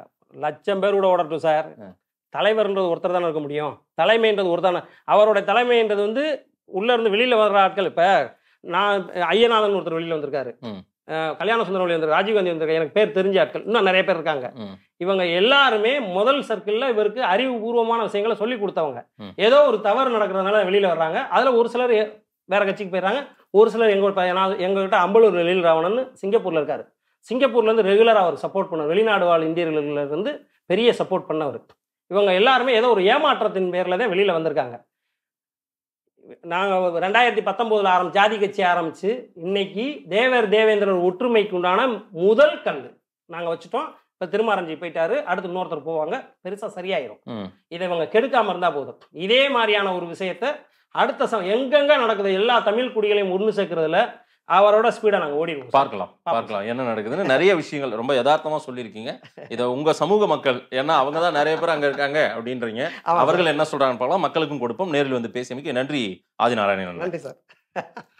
லட்சம் பேர் கூட ஓடட்டும் சார் தலைவர்ன்றது ஒருத்தர் தானே இருக்க முடியும் தலைமைன்றது ஒருத்தான அவருடைய தலைமைன்றது வந்து உள்ள இருந்து வெளியில வர்ற ஆட்கள் இப்ப நான் ஐயநாதன் ஒருத்தர் வெளியில வந்திருக்காரு கல்யாண சுந்தரம் வந்திருக்காரு ராஜீவ்காந்தி வந்திருக்காரு எனக்கு பேர் தெரிஞ்ச ஆட்கள் இன்னும் நிறைய பேர் இருக்காங்க இவங்க எல்லாருமே முதல் சர்க்கிளில் இவருக்கு அறிவுபூர்வமான விஷயங்களை சொல்லி கொடுத்தவங்க ஏதோ ஒரு தவறு நடக்கிறதுனால வெளியில் வர்றாங்க அதில் ஒரு சிலர் வேற கட்சிக்கு போயிடுறாங்க ஒரு சிலர் எங்கள் நான் எங்கள்கிட்ட அம்பலூர் வெளியில் ராவணன் சிங்கப்பூரில் இருக்காரு சிங்கப்பூர்லேருந்து ரெகுலராக அவர் சப்போர்ட் பண்ண வெளிநாடு வாழ் இந்தியர்களிலிருந்து பெரிய சப்போர்ட் பண்ணவர் இவங்க எல்லாருமே ஏதோ ஒரு ஏமாற்றத்தின் பேரில் தான் வெளியில் வந்திருக்காங்க நாங்கள் ரெண்டாயிரத்தி பத்தொம்போதில் ஆரம்பி ஜாதி கட்சி ஆரம்பித்து இன்னைக்கு தேவர் தேவேந்திரர் ஒற்றுமைக்கு உண்டான முதல் கல் நாங்கள் வச்சுட்டோம் இப்போ திருமாரஞ்சி போயிட்டாரு அடுத்து இன்னொருத்தர் போவாங்க பெருசாக சரியாயிரும் இதை இவங்க கெடுக்காமல் இருந்தால் போதும் இதே மாதிரியான ஒரு விஷயத்த அடுத்த ச எங்கெங்கே நடக்குது எல்லா தமிழ் குடிகளையும் ஒன்று சேர்க்கறதுல அவரோட ஸ்பீடா நாங்க ஓடி பார்க்கலாம் பார்க்கலாம் என்ன நடக்குதுன்னு நிறைய விஷயங்கள் ரொம்ப யதார்த்தமா சொல்லியிருக்கீங்க இதை உங்க சமூக மக்கள் ஏன்னா அவங்க தான் நிறைய பேர் அங்க இருக்காங்க அப்படின்றீங்க அவர்கள் என்ன சொல்றாங்க பார்க்கலாம் மக்களுக்கும் கொடுப்போம் நேரில் வந்து பேசியமைக்கு நன்றி ஆதிநாராயணன் நன்றி சார்